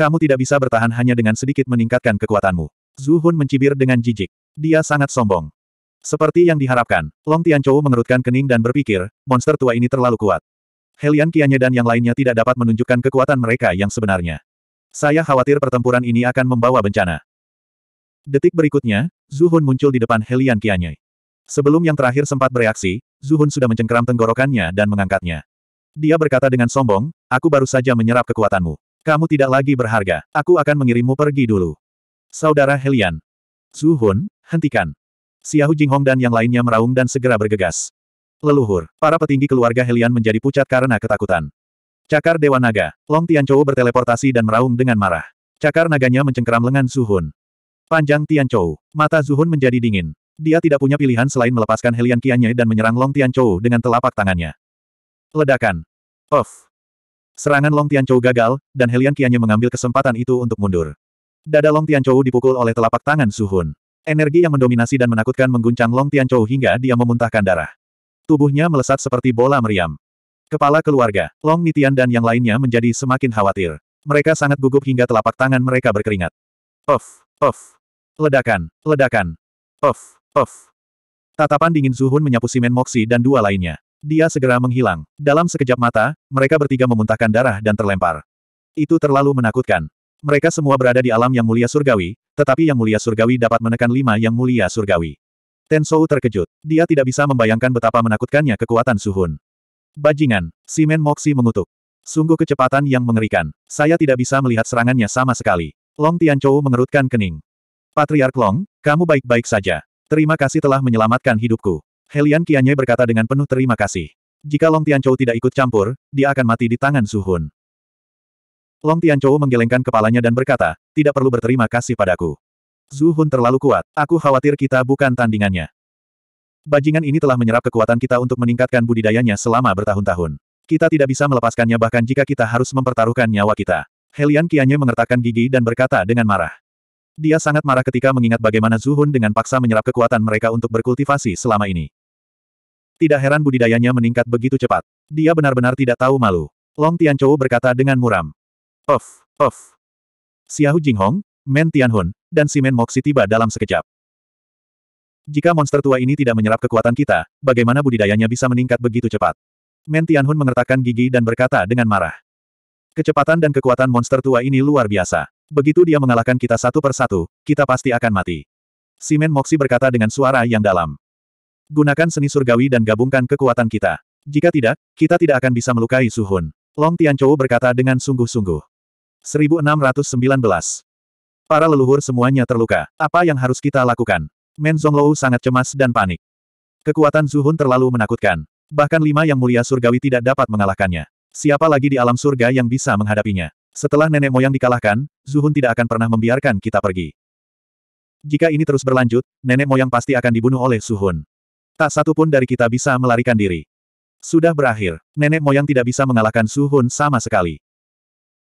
Kamu tidak bisa bertahan hanya dengan sedikit meningkatkan kekuatanmu. Zuhun mencibir dengan jijik. Dia sangat sombong. Seperti yang diharapkan, Long Tianchou mengerutkan kening dan berpikir, monster tua ini terlalu kuat. Helian Kianya dan yang lainnya tidak dapat menunjukkan kekuatan mereka yang sebenarnya. Saya khawatir pertempuran ini akan membawa bencana. Detik berikutnya, Zuhun muncul di depan Helian Kianya. Sebelum yang terakhir sempat bereaksi, Zuhun sudah mencengkeram tenggorokannya dan mengangkatnya. Dia berkata dengan sombong, aku baru saja menyerap kekuatanmu. Kamu tidak lagi berharga. Aku akan mengirimmu pergi dulu. Saudara Helian. Zuhun, hentikan. Xiahu Jinghong dan yang lainnya meraung dan segera bergegas. Leluhur. Para petinggi keluarga Helian menjadi pucat karena ketakutan. Cakar Dewa Naga. Long Tianchou berteleportasi dan meraung dengan marah. Cakar naganya mencengkeram lengan Zuhun. Panjang Tianchou. Mata Zuhun menjadi dingin. Dia tidak punya pilihan selain melepaskan Helian Kianye dan menyerang Long Tianchou dengan telapak tangannya. Ledakan. Off. Serangan Long Tianchou gagal, dan Helian Kianye mengambil kesempatan itu untuk mundur. Dada Long Tianchou dipukul oleh telapak tangan Zuhun. Energi yang mendominasi dan menakutkan mengguncang Long Tianchou hingga dia memuntahkan darah. Tubuhnya melesat seperti bola meriam. Kepala keluarga, Long Nitian dan yang lainnya menjadi semakin khawatir. Mereka sangat gugup hingga telapak tangan mereka berkeringat. Of, of. Ledakan, ledakan. Of, of. Tatapan dingin Zuhun menyapu simen Moksi dan dua lainnya. Dia segera menghilang. Dalam sekejap mata, mereka bertiga memuntahkan darah dan terlempar. Itu terlalu menakutkan. Mereka semua berada di alam yang mulia surgawi, tetapi yang mulia surgawi dapat menekan lima yang mulia surgawi. Tensou terkejut. Dia tidak bisa membayangkan betapa menakutkannya kekuatan Suhun. Bajingan, Simen Moxi mengutuk. Sungguh kecepatan yang mengerikan. Saya tidak bisa melihat serangannya sama sekali. Long Tianchou mengerutkan kening. Patriark Long, kamu baik-baik saja. Terima kasih telah menyelamatkan hidupku. Helian Kianye berkata dengan penuh terima kasih. Jika Long Tianchou tidak ikut campur, dia akan mati di tangan Suhun. Long Tianchou menggelengkan kepalanya dan berkata, tidak perlu berterima kasih padaku. Zuhun terlalu kuat. Aku khawatir kita bukan tandingannya. Bajingan ini telah menyerap kekuatan kita untuk meningkatkan budidayanya selama bertahun-tahun. Kita tidak bisa melepaskannya bahkan jika kita harus mempertaruhkan nyawa kita. Helian Kianye mengertakkan gigi dan berkata dengan marah. Dia sangat marah ketika mengingat bagaimana Zuhun dengan paksa menyerap kekuatan mereka untuk berkultivasi selama ini. Tidak heran budidayanya meningkat begitu cepat. Dia benar-benar tidak tahu malu. Long Tianchou berkata dengan muram. Of, of. Xiahu Jinghong, Men Tianhun, dan si Men Moxi tiba dalam sekejap. Jika monster tua ini tidak menyerap kekuatan kita, bagaimana budidayanya bisa meningkat begitu cepat? Men Tianhun mengertakkan gigi dan berkata dengan marah. Kecepatan dan kekuatan monster tua ini luar biasa. Begitu dia mengalahkan kita satu persatu, kita pasti akan mati. Si Men Moxi berkata dengan suara yang dalam. Gunakan seni surgawi dan gabungkan kekuatan kita. Jika tidak, kita tidak akan bisa melukai Suhun. Long Tianchou berkata dengan sungguh-sungguh. 1619 Para leluhur semuanya terluka. Apa yang harus kita lakukan? Men Zonglou sangat cemas dan panik. Kekuatan Zuhun terlalu menakutkan. Bahkan lima yang mulia surgawi tidak dapat mengalahkannya. Siapa lagi di alam surga yang bisa menghadapinya? Setelah nenek moyang dikalahkan, Zuhun tidak akan pernah membiarkan kita pergi. Jika ini terus berlanjut, nenek moyang pasti akan dibunuh oleh Zuhun. Tak satu pun dari kita bisa melarikan diri. Sudah berakhir, nenek moyang tidak bisa mengalahkan Zuhun sama sekali.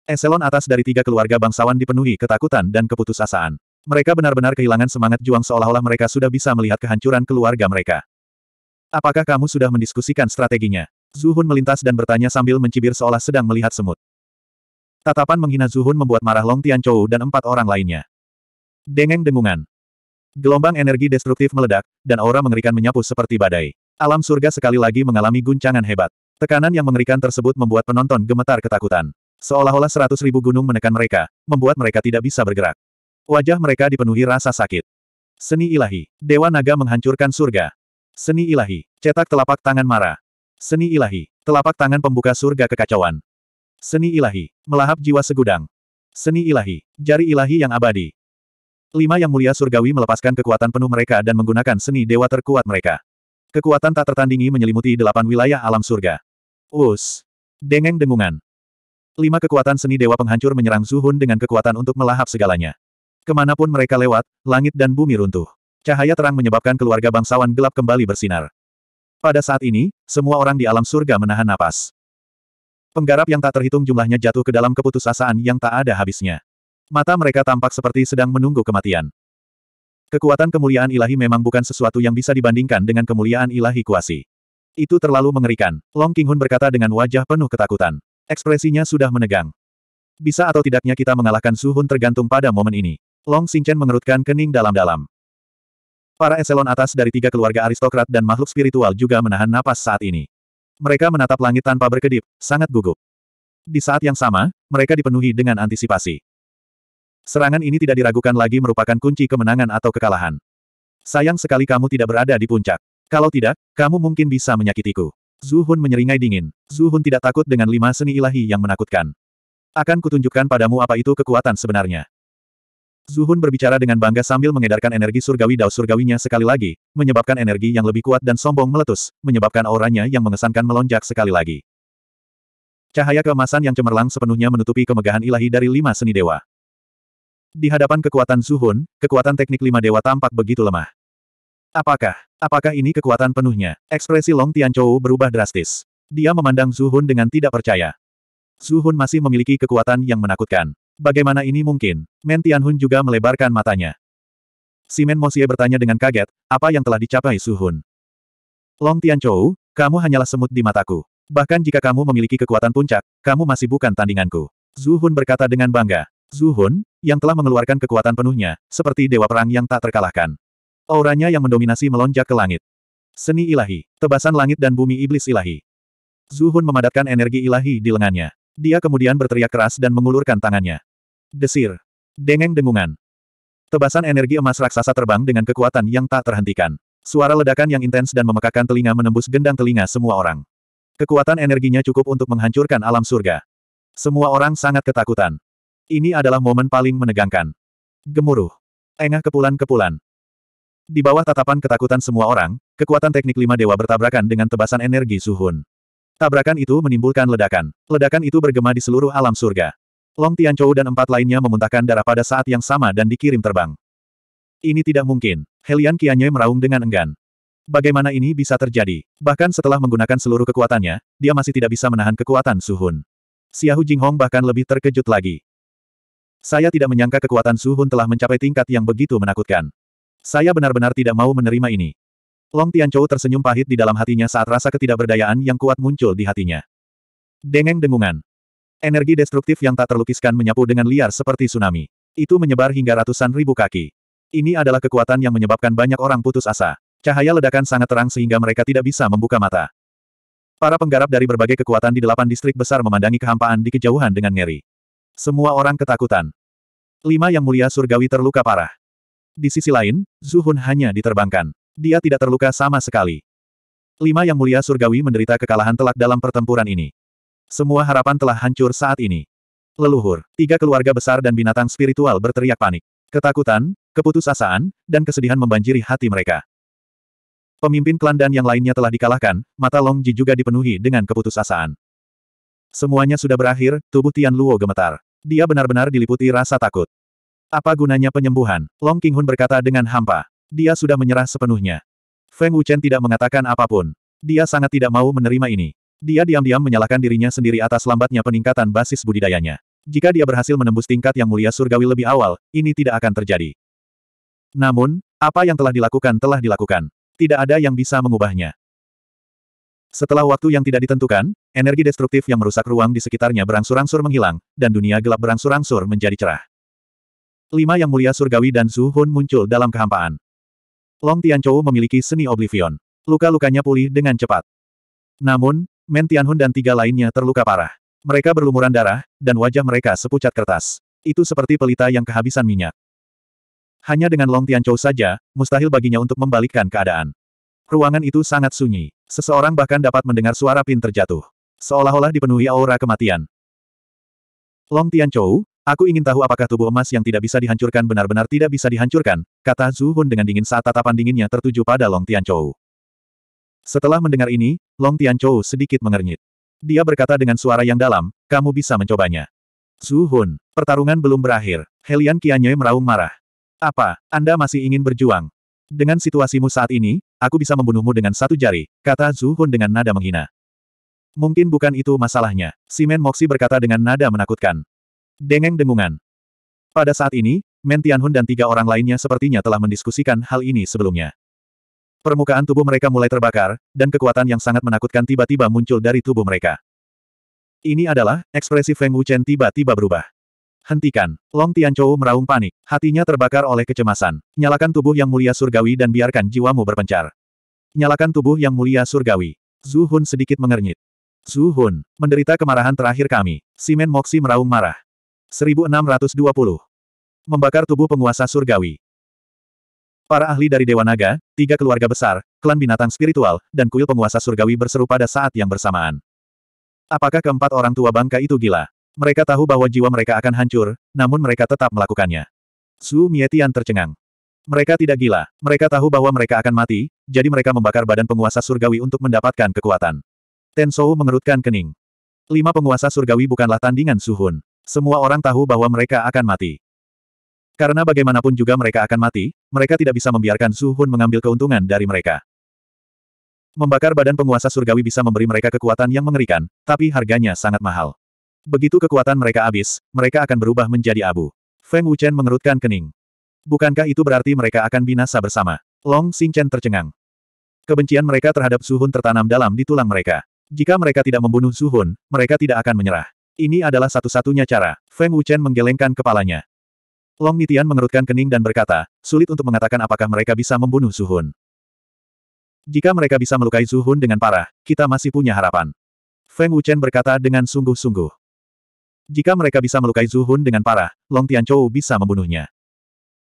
Eselon atas dari tiga keluarga bangsawan dipenuhi ketakutan dan keputusasaan. Mereka benar-benar kehilangan semangat juang seolah-olah mereka sudah bisa melihat kehancuran keluarga mereka. Apakah kamu sudah mendiskusikan strateginya? Zuhun melintas dan bertanya sambil mencibir seolah sedang melihat semut. Tatapan menghina Zuhun membuat marah Long Tianchou dan empat orang lainnya. Dengeng dengungan. Gelombang energi destruktif meledak, dan aura mengerikan menyapu seperti badai. Alam surga sekali lagi mengalami guncangan hebat. Tekanan yang mengerikan tersebut membuat penonton gemetar ketakutan. Seolah-olah seratus ribu gunung menekan mereka, membuat mereka tidak bisa bergerak. Wajah mereka dipenuhi rasa sakit. Seni ilahi. Dewa naga menghancurkan surga. Seni ilahi. Cetak telapak tangan marah. Seni ilahi. Telapak tangan pembuka surga kekacauan. Seni ilahi. Melahap jiwa segudang. Seni ilahi. Jari ilahi yang abadi. Lima yang mulia surgawi melepaskan kekuatan penuh mereka dan menggunakan seni dewa terkuat mereka. Kekuatan tak tertandingi menyelimuti delapan wilayah alam surga. Us. Dengeng dengungan. Lima kekuatan seni dewa penghancur menyerang Zuhun dengan kekuatan untuk melahap segalanya. Kemanapun mereka lewat, langit dan bumi runtuh. Cahaya terang menyebabkan keluarga bangsawan gelap kembali bersinar. Pada saat ini, semua orang di alam surga menahan napas. Penggarap yang tak terhitung jumlahnya jatuh ke dalam keputusasaan yang tak ada habisnya. Mata mereka tampak seperti sedang menunggu kematian. Kekuatan kemuliaan ilahi memang bukan sesuatu yang bisa dibandingkan dengan kemuliaan ilahi kuasi. Itu terlalu mengerikan, Long Qinghun berkata dengan wajah penuh ketakutan. Ekspresinya sudah menegang. Bisa atau tidaknya kita mengalahkan Suhun tergantung pada momen ini. Long Xingchen mengerutkan kening dalam-dalam. Para eselon atas dari tiga keluarga aristokrat dan makhluk spiritual juga menahan napas saat ini. Mereka menatap langit tanpa berkedip, sangat gugup. Di saat yang sama, mereka dipenuhi dengan antisipasi. Serangan ini tidak diragukan lagi merupakan kunci kemenangan atau kekalahan. Sayang sekali kamu tidak berada di puncak. Kalau tidak, kamu mungkin bisa menyakitiku. Zuhun menyeringai dingin. Zuhun tidak takut dengan lima seni ilahi yang menakutkan. Akan kutunjukkan padamu apa itu kekuatan sebenarnya. Zuhun berbicara dengan bangga sambil mengedarkan energi surgawi dao surgawinya sekali lagi, menyebabkan energi yang lebih kuat dan sombong meletus, menyebabkan auranya yang mengesankan melonjak sekali lagi. Cahaya keemasan yang cemerlang sepenuhnya menutupi kemegahan ilahi dari lima seni dewa. Di hadapan kekuatan Zuhun, kekuatan teknik lima dewa tampak begitu lemah. Apakah, apakah ini kekuatan penuhnya? Ekspresi Long Tianchou berubah drastis. Dia memandang Zuhun dengan tidak percaya. Zuhun masih memiliki kekuatan yang menakutkan. Bagaimana ini mungkin? Men Tianhun juga melebarkan matanya. Si Men Mosie bertanya dengan kaget, apa yang telah dicapai Zuhun? Long Tianchou, kamu hanyalah semut di mataku. Bahkan jika kamu memiliki kekuatan puncak, kamu masih bukan tandinganku. Zuhun berkata dengan bangga. Zuhun, yang telah mengeluarkan kekuatan penuhnya, seperti dewa perang yang tak terkalahkan. Auranya yang mendominasi melonjak ke langit. Seni ilahi, tebasan langit dan bumi iblis ilahi. Zuhun memadatkan energi ilahi di lengannya. Dia kemudian berteriak keras dan mengulurkan tangannya. Desir. Dengeng dengungan. Tebasan energi emas raksasa terbang dengan kekuatan yang tak terhentikan. Suara ledakan yang intens dan memekakan telinga menembus gendang telinga semua orang. Kekuatan energinya cukup untuk menghancurkan alam surga. Semua orang sangat ketakutan. Ini adalah momen paling menegangkan. Gemuruh. Engah kepulan-kepulan. Di bawah tatapan ketakutan semua orang, kekuatan teknik lima dewa bertabrakan dengan tebasan energi Suhun. Tabrakan itu menimbulkan ledakan. Ledakan itu bergema di seluruh alam surga. Long Tianchou dan empat lainnya memuntahkan darah pada saat yang sama dan dikirim terbang. Ini tidak mungkin. Helian Qianye meraung dengan enggan. Bagaimana ini bisa terjadi? Bahkan setelah menggunakan seluruh kekuatannya, dia masih tidak bisa menahan kekuatan Suhun. Xiahu Jinghong bahkan lebih terkejut lagi. Saya tidak menyangka kekuatan Suhun telah mencapai tingkat yang begitu menakutkan. Saya benar-benar tidak mau menerima ini. Long Tianchou tersenyum pahit di dalam hatinya saat rasa ketidakberdayaan yang kuat muncul di hatinya. Dengeng dengungan. Energi destruktif yang tak terlukiskan menyapu dengan liar seperti tsunami. Itu menyebar hingga ratusan ribu kaki. Ini adalah kekuatan yang menyebabkan banyak orang putus asa. Cahaya ledakan sangat terang sehingga mereka tidak bisa membuka mata. Para penggarap dari berbagai kekuatan di delapan distrik besar memandangi kehampaan di kejauhan dengan ngeri. Semua orang ketakutan. Lima yang mulia surgawi terluka parah. Di sisi lain, Zuhun hanya diterbangkan. Dia tidak terluka sama sekali. Lima yang mulia surgawi menderita kekalahan telak dalam pertempuran ini. Semua harapan telah hancur saat ini. Leluhur, tiga keluarga besar dan binatang spiritual berteriak panik. Ketakutan, keputusasaan, dan kesedihan membanjiri hati mereka. Pemimpin klan dan yang lainnya telah dikalahkan, mata Long Ji juga dipenuhi dengan keputusasaan. Semuanya sudah berakhir, tubuh Tian Luo gemetar. Dia benar-benar diliputi rasa takut. Apa gunanya penyembuhan? Long King Hun berkata dengan hampa. Dia sudah menyerah sepenuhnya. Feng Wuchen tidak mengatakan apapun. Dia sangat tidak mau menerima ini. Dia diam-diam menyalahkan dirinya sendiri atas lambatnya peningkatan basis budidayanya. Jika dia berhasil menembus tingkat yang mulia surgawi lebih awal, ini tidak akan terjadi. Namun, apa yang telah dilakukan telah dilakukan. Tidak ada yang bisa mengubahnya. Setelah waktu yang tidak ditentukan, energi destruktif yang merusak ruang di sekitarnya berangsur-angsur menghilang, dan dunia gelap berangsur-angsur menjadi cerah. Lima Yang Mulia Surgawi dan Zhu Hun muncul dalam kehampaan. Long Tianchou memiliki seni Oblivion. Luka-lukanya pulih dengan cepat. Namun, Men Hun dan tiga lainnya terluka parah. Mereka berlumuran darah, dan wajah mereka sepucat kertas. Itu seperti pelita yang kehabisan minyak. Hanya dengan Long Tianchou saja, mustahil baginya untuk membalikkan keadaan. Ruangan itu sangat sunyi. Seseorang bahkan dapat mendengar suara pin terjatuh. Seolah-olah dipenuhi aura kematian. Long Tianchou, Aku ingin tahu apakah tubuh emas yang tidak bisa dihancurkan benar-benar tidak bisa dihancurkan, kata Zhu Hun dengan dingin saat tatapan dinginnya tertuju pada Long Tianchou. Setelah mendengar ini, Long Tianchou sedikit mengernyit. Dia berkata dengan suara yang dalam, kamu bisa mencobanya. Zhu Hun, pertarungan belum berakhir. Helian Qianye meraung marah. Apa, Anda masih ingin berjuang? Dengan situasimu saat ini, aku bisa membunuhmu dengan satu jari, kata Zhu Hun dengan nada menghina. Mungkin bukan itu masalahnya, Simen Moxi berkata dengan nada menakutkan. Dengeng-dengungan. Pada saat ini, Men Tianhun dan tiga orang lainnya sepertinya telah mendiskusikan hal ini sebelumnya. Permukaan tubuh mereka mulai terbakar, dan kekuatan yang sangat menakutkan tiba-tiba muncul dari tubuh mereka. Ini adalah, ekspresi Feng Wuchen tiba-tiba berubah. Hentikan. Long Tianchou meraung panik. Hatinya terbakar oleh kecemasan. Nyalakan tubuh yang mulia surgawi dan biarkan jiwamu berpencar. Nyalakan tubuh yang mulia surgawi. Zhu Hun sedikit mengernyit. Zhu Hun, menderita kemarahan terakhir kami. Simen Moxi meraung marah. 1620. Membakar tubuh penguasa surgawi. Para ahli dari Dewa Naga, tiga keluarga besar, klan binatang spiritual, dan kuil penguasa surgawi berseru pada saat yang bersamaan. Apakah keempat orang tua bangka itu gila? Mereka tahu bahwa jiwa mereka akan hancur, namun mereka tetap melakukannya. Su Mietian tercengang. Mereka tidak gila, mereka tahu bahwa mereka akan mati, jadi mereka membakar badan penguasa surgawi untuk mendapatkan kekuatan. Tensou mengerutkan kening. Lima penguasa surgawi bukanlah tandingan Suhun. Semua orang tahu bahwa mereka akan mati. Karena bagaimanapun juga mereka akan mati, mereka tidak bisa membiarkan Su Hun mengambil keuntungan dari mereka. Membakar badan penguasa surgawi bisa memberi mereka kekuatan yang mengerikan, tapi harganya sangat mahal. Begitu kekuatan mereka habis, mereka akan berubah menjadi abu. Feng Wuchen mengerutkan kening. Bukankah itu berarti mereka akan binasa bersama? Long Xingchen tercengang. Kebencian mereka terhadap Su Hun tertanam dalam di tulang mereka. Jika mereka tidak membunuh Su Hun, mereka tidak akan menyerah. Ini adalah satu-satunya cara. Feng Wuchen menggelengkan kepalanya. Long Nitian mengerutkan kening dan berkata, sulit untuk mengatakan apakah mereka bisa membunuh Zuhun. Jika mereka bisa melukai Zuhun dengan parah, kita masih punya harapan. Feng Wuchen berkata dengan sungguh-sungguh. Jika mereka bisa melukai Zuhun dengan parah, Long Tianchou bisa membunuhnya.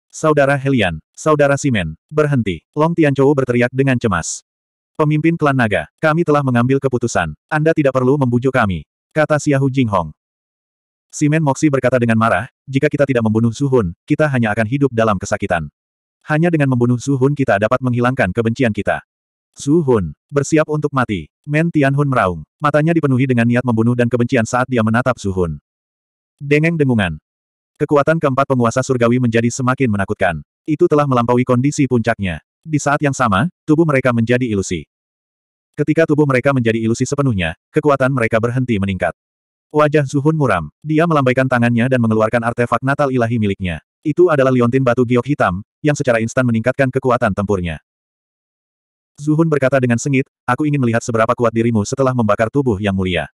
Saudara Helian, Saudara Simen, berhenti. Long Tianchou berteriak dengan cemas. Pemimpin klan naga, kami telah mengambil keputusan. Anda tidak perlu membujuk kami. Kata Xiahu Jinghong. Simen Moxi berkata dengan marah, jika kita tidak membunuh Suhun, kita hanya akan hidup dalam kesakitan. Hanya dengan membunuh Suhun kita dapat menghilangkan kebencian kita. Suhun, bersiap untuk mati. Men Tianhun meraung. Matanya dipenuhi dengan niat membunuh dan kebencian saat dia menatap Suhun. Dengeng dengungan. Kekuatan keempat penguasa surgawi menjadi semakin menakutkan. Itu telah melampaui kondisi puncaknya. Di saat yang sama, tubuh mereka menjadi ilusi. Ketika tubuh mereka menjadi ilusi sepenuhnya, kekuatan mereka berhenti meningkat. Wajah Zuhun muram. Dia melambaikan tangannya dan mengeluarkan artefak natal ilahi miliknya. Itu adalah liontin batu giok hitam, yang secara instan meningkatkan kekuatan tempurnya. Zuhun berkata dengan sengit, aku ingin melihat seberapa kuat dirimu setelah membakar tubuh yang mulia.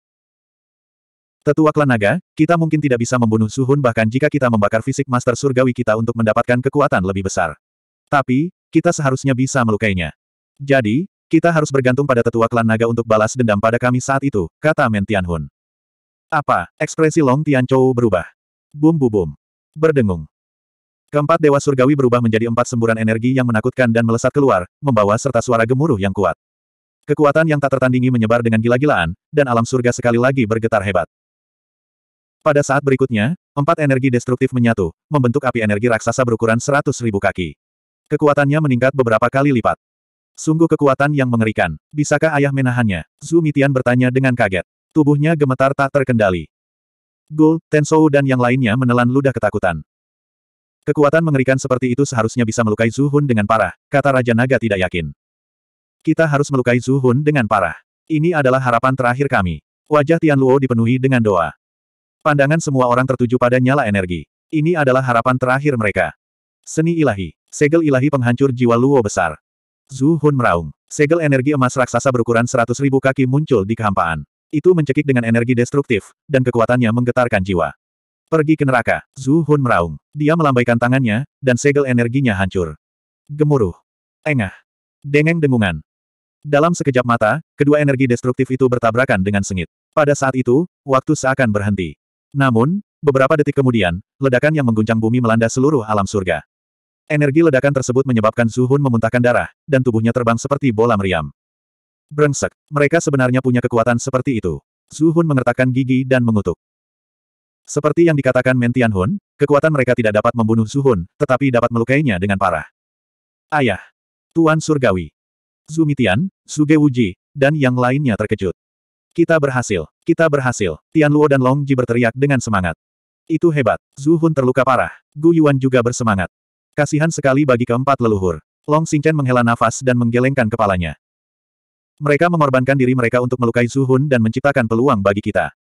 Tetua klan naga, kita mungkin tidak bisa membunuh Zuhun bahkan jika kita membakar fisik master surgawi kita untuk mendapatkan kekuatan lebih besar. Tapi, kita seharusnya bisa melukainya. Jadi, kita harus bergantung pada tetua klan naga untuk balas dendam pada kami saat itu, kata Men Tianhun. Apa? Ekspresi Long Tianchou berubah. Bum bum bum. Berdengung. Keempat dewa surgawi berubah menjadi empat semburan energi yang menakutkan dan melesat keluar, membawa serta suara gemuruh yang kuat. Kekuatan yang tak tertandingi menyebar dengan gila-gilaan, dan alam surga sekali lagi bergetar hebat. Pada saat berikutnya, empat energi destruktif menyatu, membentuk api energi raksasa berukuran seratus ribu kaki. Kekuatannya meningkat beberapa kali lipat. Sungguh kekuatan yang mengerikan. Bisakah ayah menahannya? Zhu Mitian bertanya dengan kaget. Tubuhnya gemetar tak terkendali. Gul, Tensou dan yang lainnya menelan ludah ketakutan. Kekuatan mengerikan seperti itu seharusnya bisa melukai Zhu Hun dengan parah, kata Raja Naga tidak yakin. Kita harus melukai Zhu Hun dengan parah. Ini adalah harapan terakhir kami. Wajah Tian Luo dipenuhi dengan doa. Pandangan semua orang tertuju pada nyala energi. Ini adalah harapan terakhir mereka. Seni ilahi, segel ilahi penghancur jiwa Luo besar. Zhu Hun meraung. Segel energi emas raksasa berukuran 100 ribu kaki muncul di kehampaan. Itu mencekik dengan energi destruktif, dan kekuatannya menggetarkan jiwa. Pergi ke neraka, Zhu Hun meraung. Dia melambaikan tangannya, dan segel energinya hancur. Gemuruh. Engah. Dengeng dengungan. Dalam sekejap mata, kedua energi destruktif itu bertabrakan dengan sengit. Pada saat itu, waktu seakan berhenti. Namun, beberapa detik kemudian, ledakan yang mengguncang bumi melanda seluruh alam surga. Energi ledakan tersebut menyebabkan Zuhun memuntahkan darah, dan tubuhnya terbang seperti bola meriam. Brengsek, mereka sebenarnya punya kekuatan seperti itu. Zuhun mengertakkan gigi dan mengutuk. Seperti yang dikatakan Mentian kekuatan mereka tidak dapat membunuh Zuhun, tetapi dapat melukainya dengan parah. Ayah, Tuan Surgawi, Zumitian, Suge Wuji, dan yang lainnya terkejut. Kita berhasil, kita berhasil, Tian Luo dan Long Ji berteriak dengan semangat. Itu hebat, Zuhun terluka parah, Gu Yuan juga bersemangat. Kasihan sekali bagi keempat leluhur. Long Xingchen menghela nafas dan menggelengkan kepalanya. Mereka mengorbankan diri mereka untuk melukai Zuhun dan menciptakan peluang bagi kita.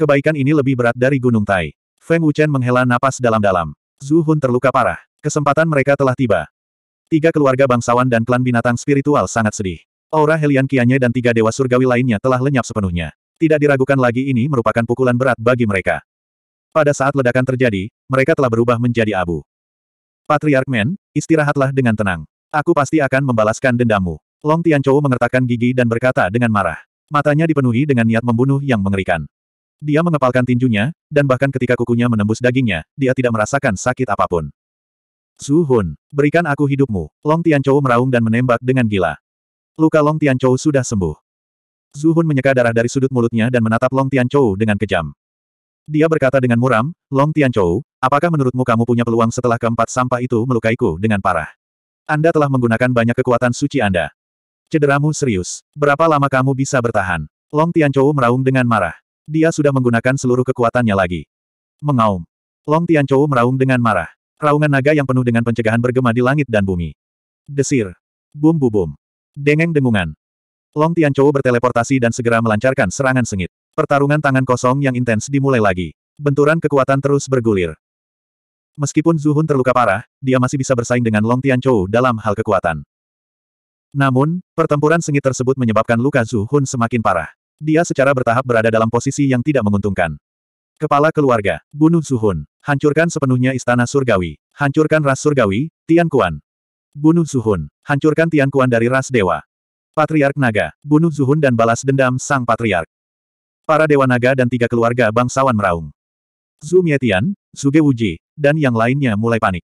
Kebaikan ini lebih berat dari Gunung Tai. Feng Wuchen menghela napas dalam-dalam. Zuhun terluka parah. Kesempatan mereka telah tiba. Tiga keluarga bangsawan dan klan binatang spiritual sangat sedih. Aura Helian Kianye dan tiga dewa surgawi lainnya telah lenyap sepenuhnya. Tidak diragukan lagi ini merupakan pukulan berat bagi mereka. Pada saat ledakan terjadi, mereka telah berubah menjadi abu. Patriark Men, istirahatlah dengan tenang. Aku pasti akan membalaskan dendammu. Long Tianchou mengertakkan gigi dan berkata dengan marah. Matanya dipenuhi dengan niat membunuh yang mengerikan. Dia mengepalkan tinjunya, dan bahkan ketika kukunya menembus dagingnya, dia tidak merasakan sakit apapun. Zuhun, berikan aku hidupmu. Long Tianchou meraung dan menembak dengan gila. Luka Long Tianchou sudah sembuh. Zuhun menyeka darah dari sudut mulutnya dan menatap Long Tianchou dengan kejam. Dia berkata dengan muram, Long Tianchou, apakah menurutmu kamu punya peluang setelah keempat sampah itu melukaiku dengan parah? Anda telah menggunakan banyak kekuatan suci Anda. Cederamu serius. Berapa lama kamu bisa bertahan? Long Tianchou meraung dengan marah. Dia sudah menggunakan seluruh kekuatannya lagi. Mengaum. Long Tianchou meraung dengan marah. Raungan naga yang penuh dengan pencegahan bergema di langit dan bumi. Desir. Bum bum bum. Dengeng dengungan. Long Tianchou berteleportasi dan segera melancarkan serangan sengit. Pertarungan tangan kosong yang intens dimulai lagi. Benturan kekuatan terus bergulir. Meskipun Zuhun terluka parah, dia masih bisa bersaing dengan Long Tianchou dalam hal kekuatan. Namun, pertempuran sengit tersebut menyebabkan luka Zuhun semakin parah. Dia secara bertahap berada dalam posisi yang tidak menguntungkan. Kepala keluarga, bunuh Zuhun. Hancurkan sepenuhnya istana surgawi. Hancurkan ras surgawi, Tian Kuan. Bunuh Zuhun. Hancurkan Tian Kuan dari ras dewa. Patriark Naga, bunuh Zuhun dan balas dendam sang patriark. Para Dewa Naga dan tiga keluarga bangsawan meraung. Zhu Mietian, Ge Wuji, dan yang lainnya mulai panik.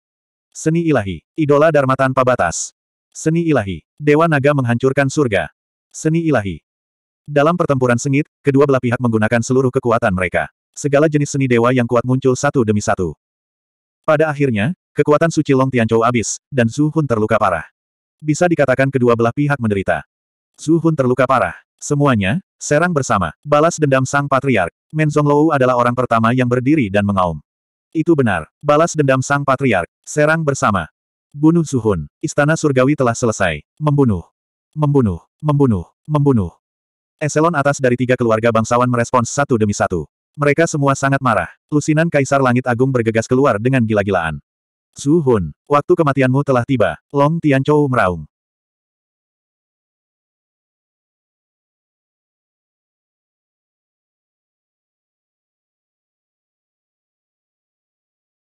Seni ilahi, idola Dharma tanpa batas. Seni ilahi, Dewa Naga menghancurkan surga. Seni ilahi. Dalam pertempuran sengit, kedua belah pihak menggunakan seluruh kekuatan mereka. Segala jenis seni dewa yang kuat muncul satu demi satu. Pada akhirnya, kekuatan suci Long Tianchou habis, dan Zhu Hun terluka parah. Bisa dikatakan kedua belah pihak menderita. Zhu Hun terluka parah. Semuanya, serang bersama. Balas dendam sang patriark. Menzonglou adalah orang pertama yang berdiri dan mengaum. Itu benar. Balas dendam sang patriark. Serang bersama. Bunuh Suhun. Istana surgawi telah selesai. Membunuh. Membunuh. Membunuh. Membunuh. Eselon atas dari tiga keluarga bangsawan merespons satu demi satu. Mereka semua sangat marah. Lusinan Kaisar Langit Agung bergegas keluar dengan gila-gilaan. Suhun, waktu kematianmu telah tiba. Long Tianchou meraung.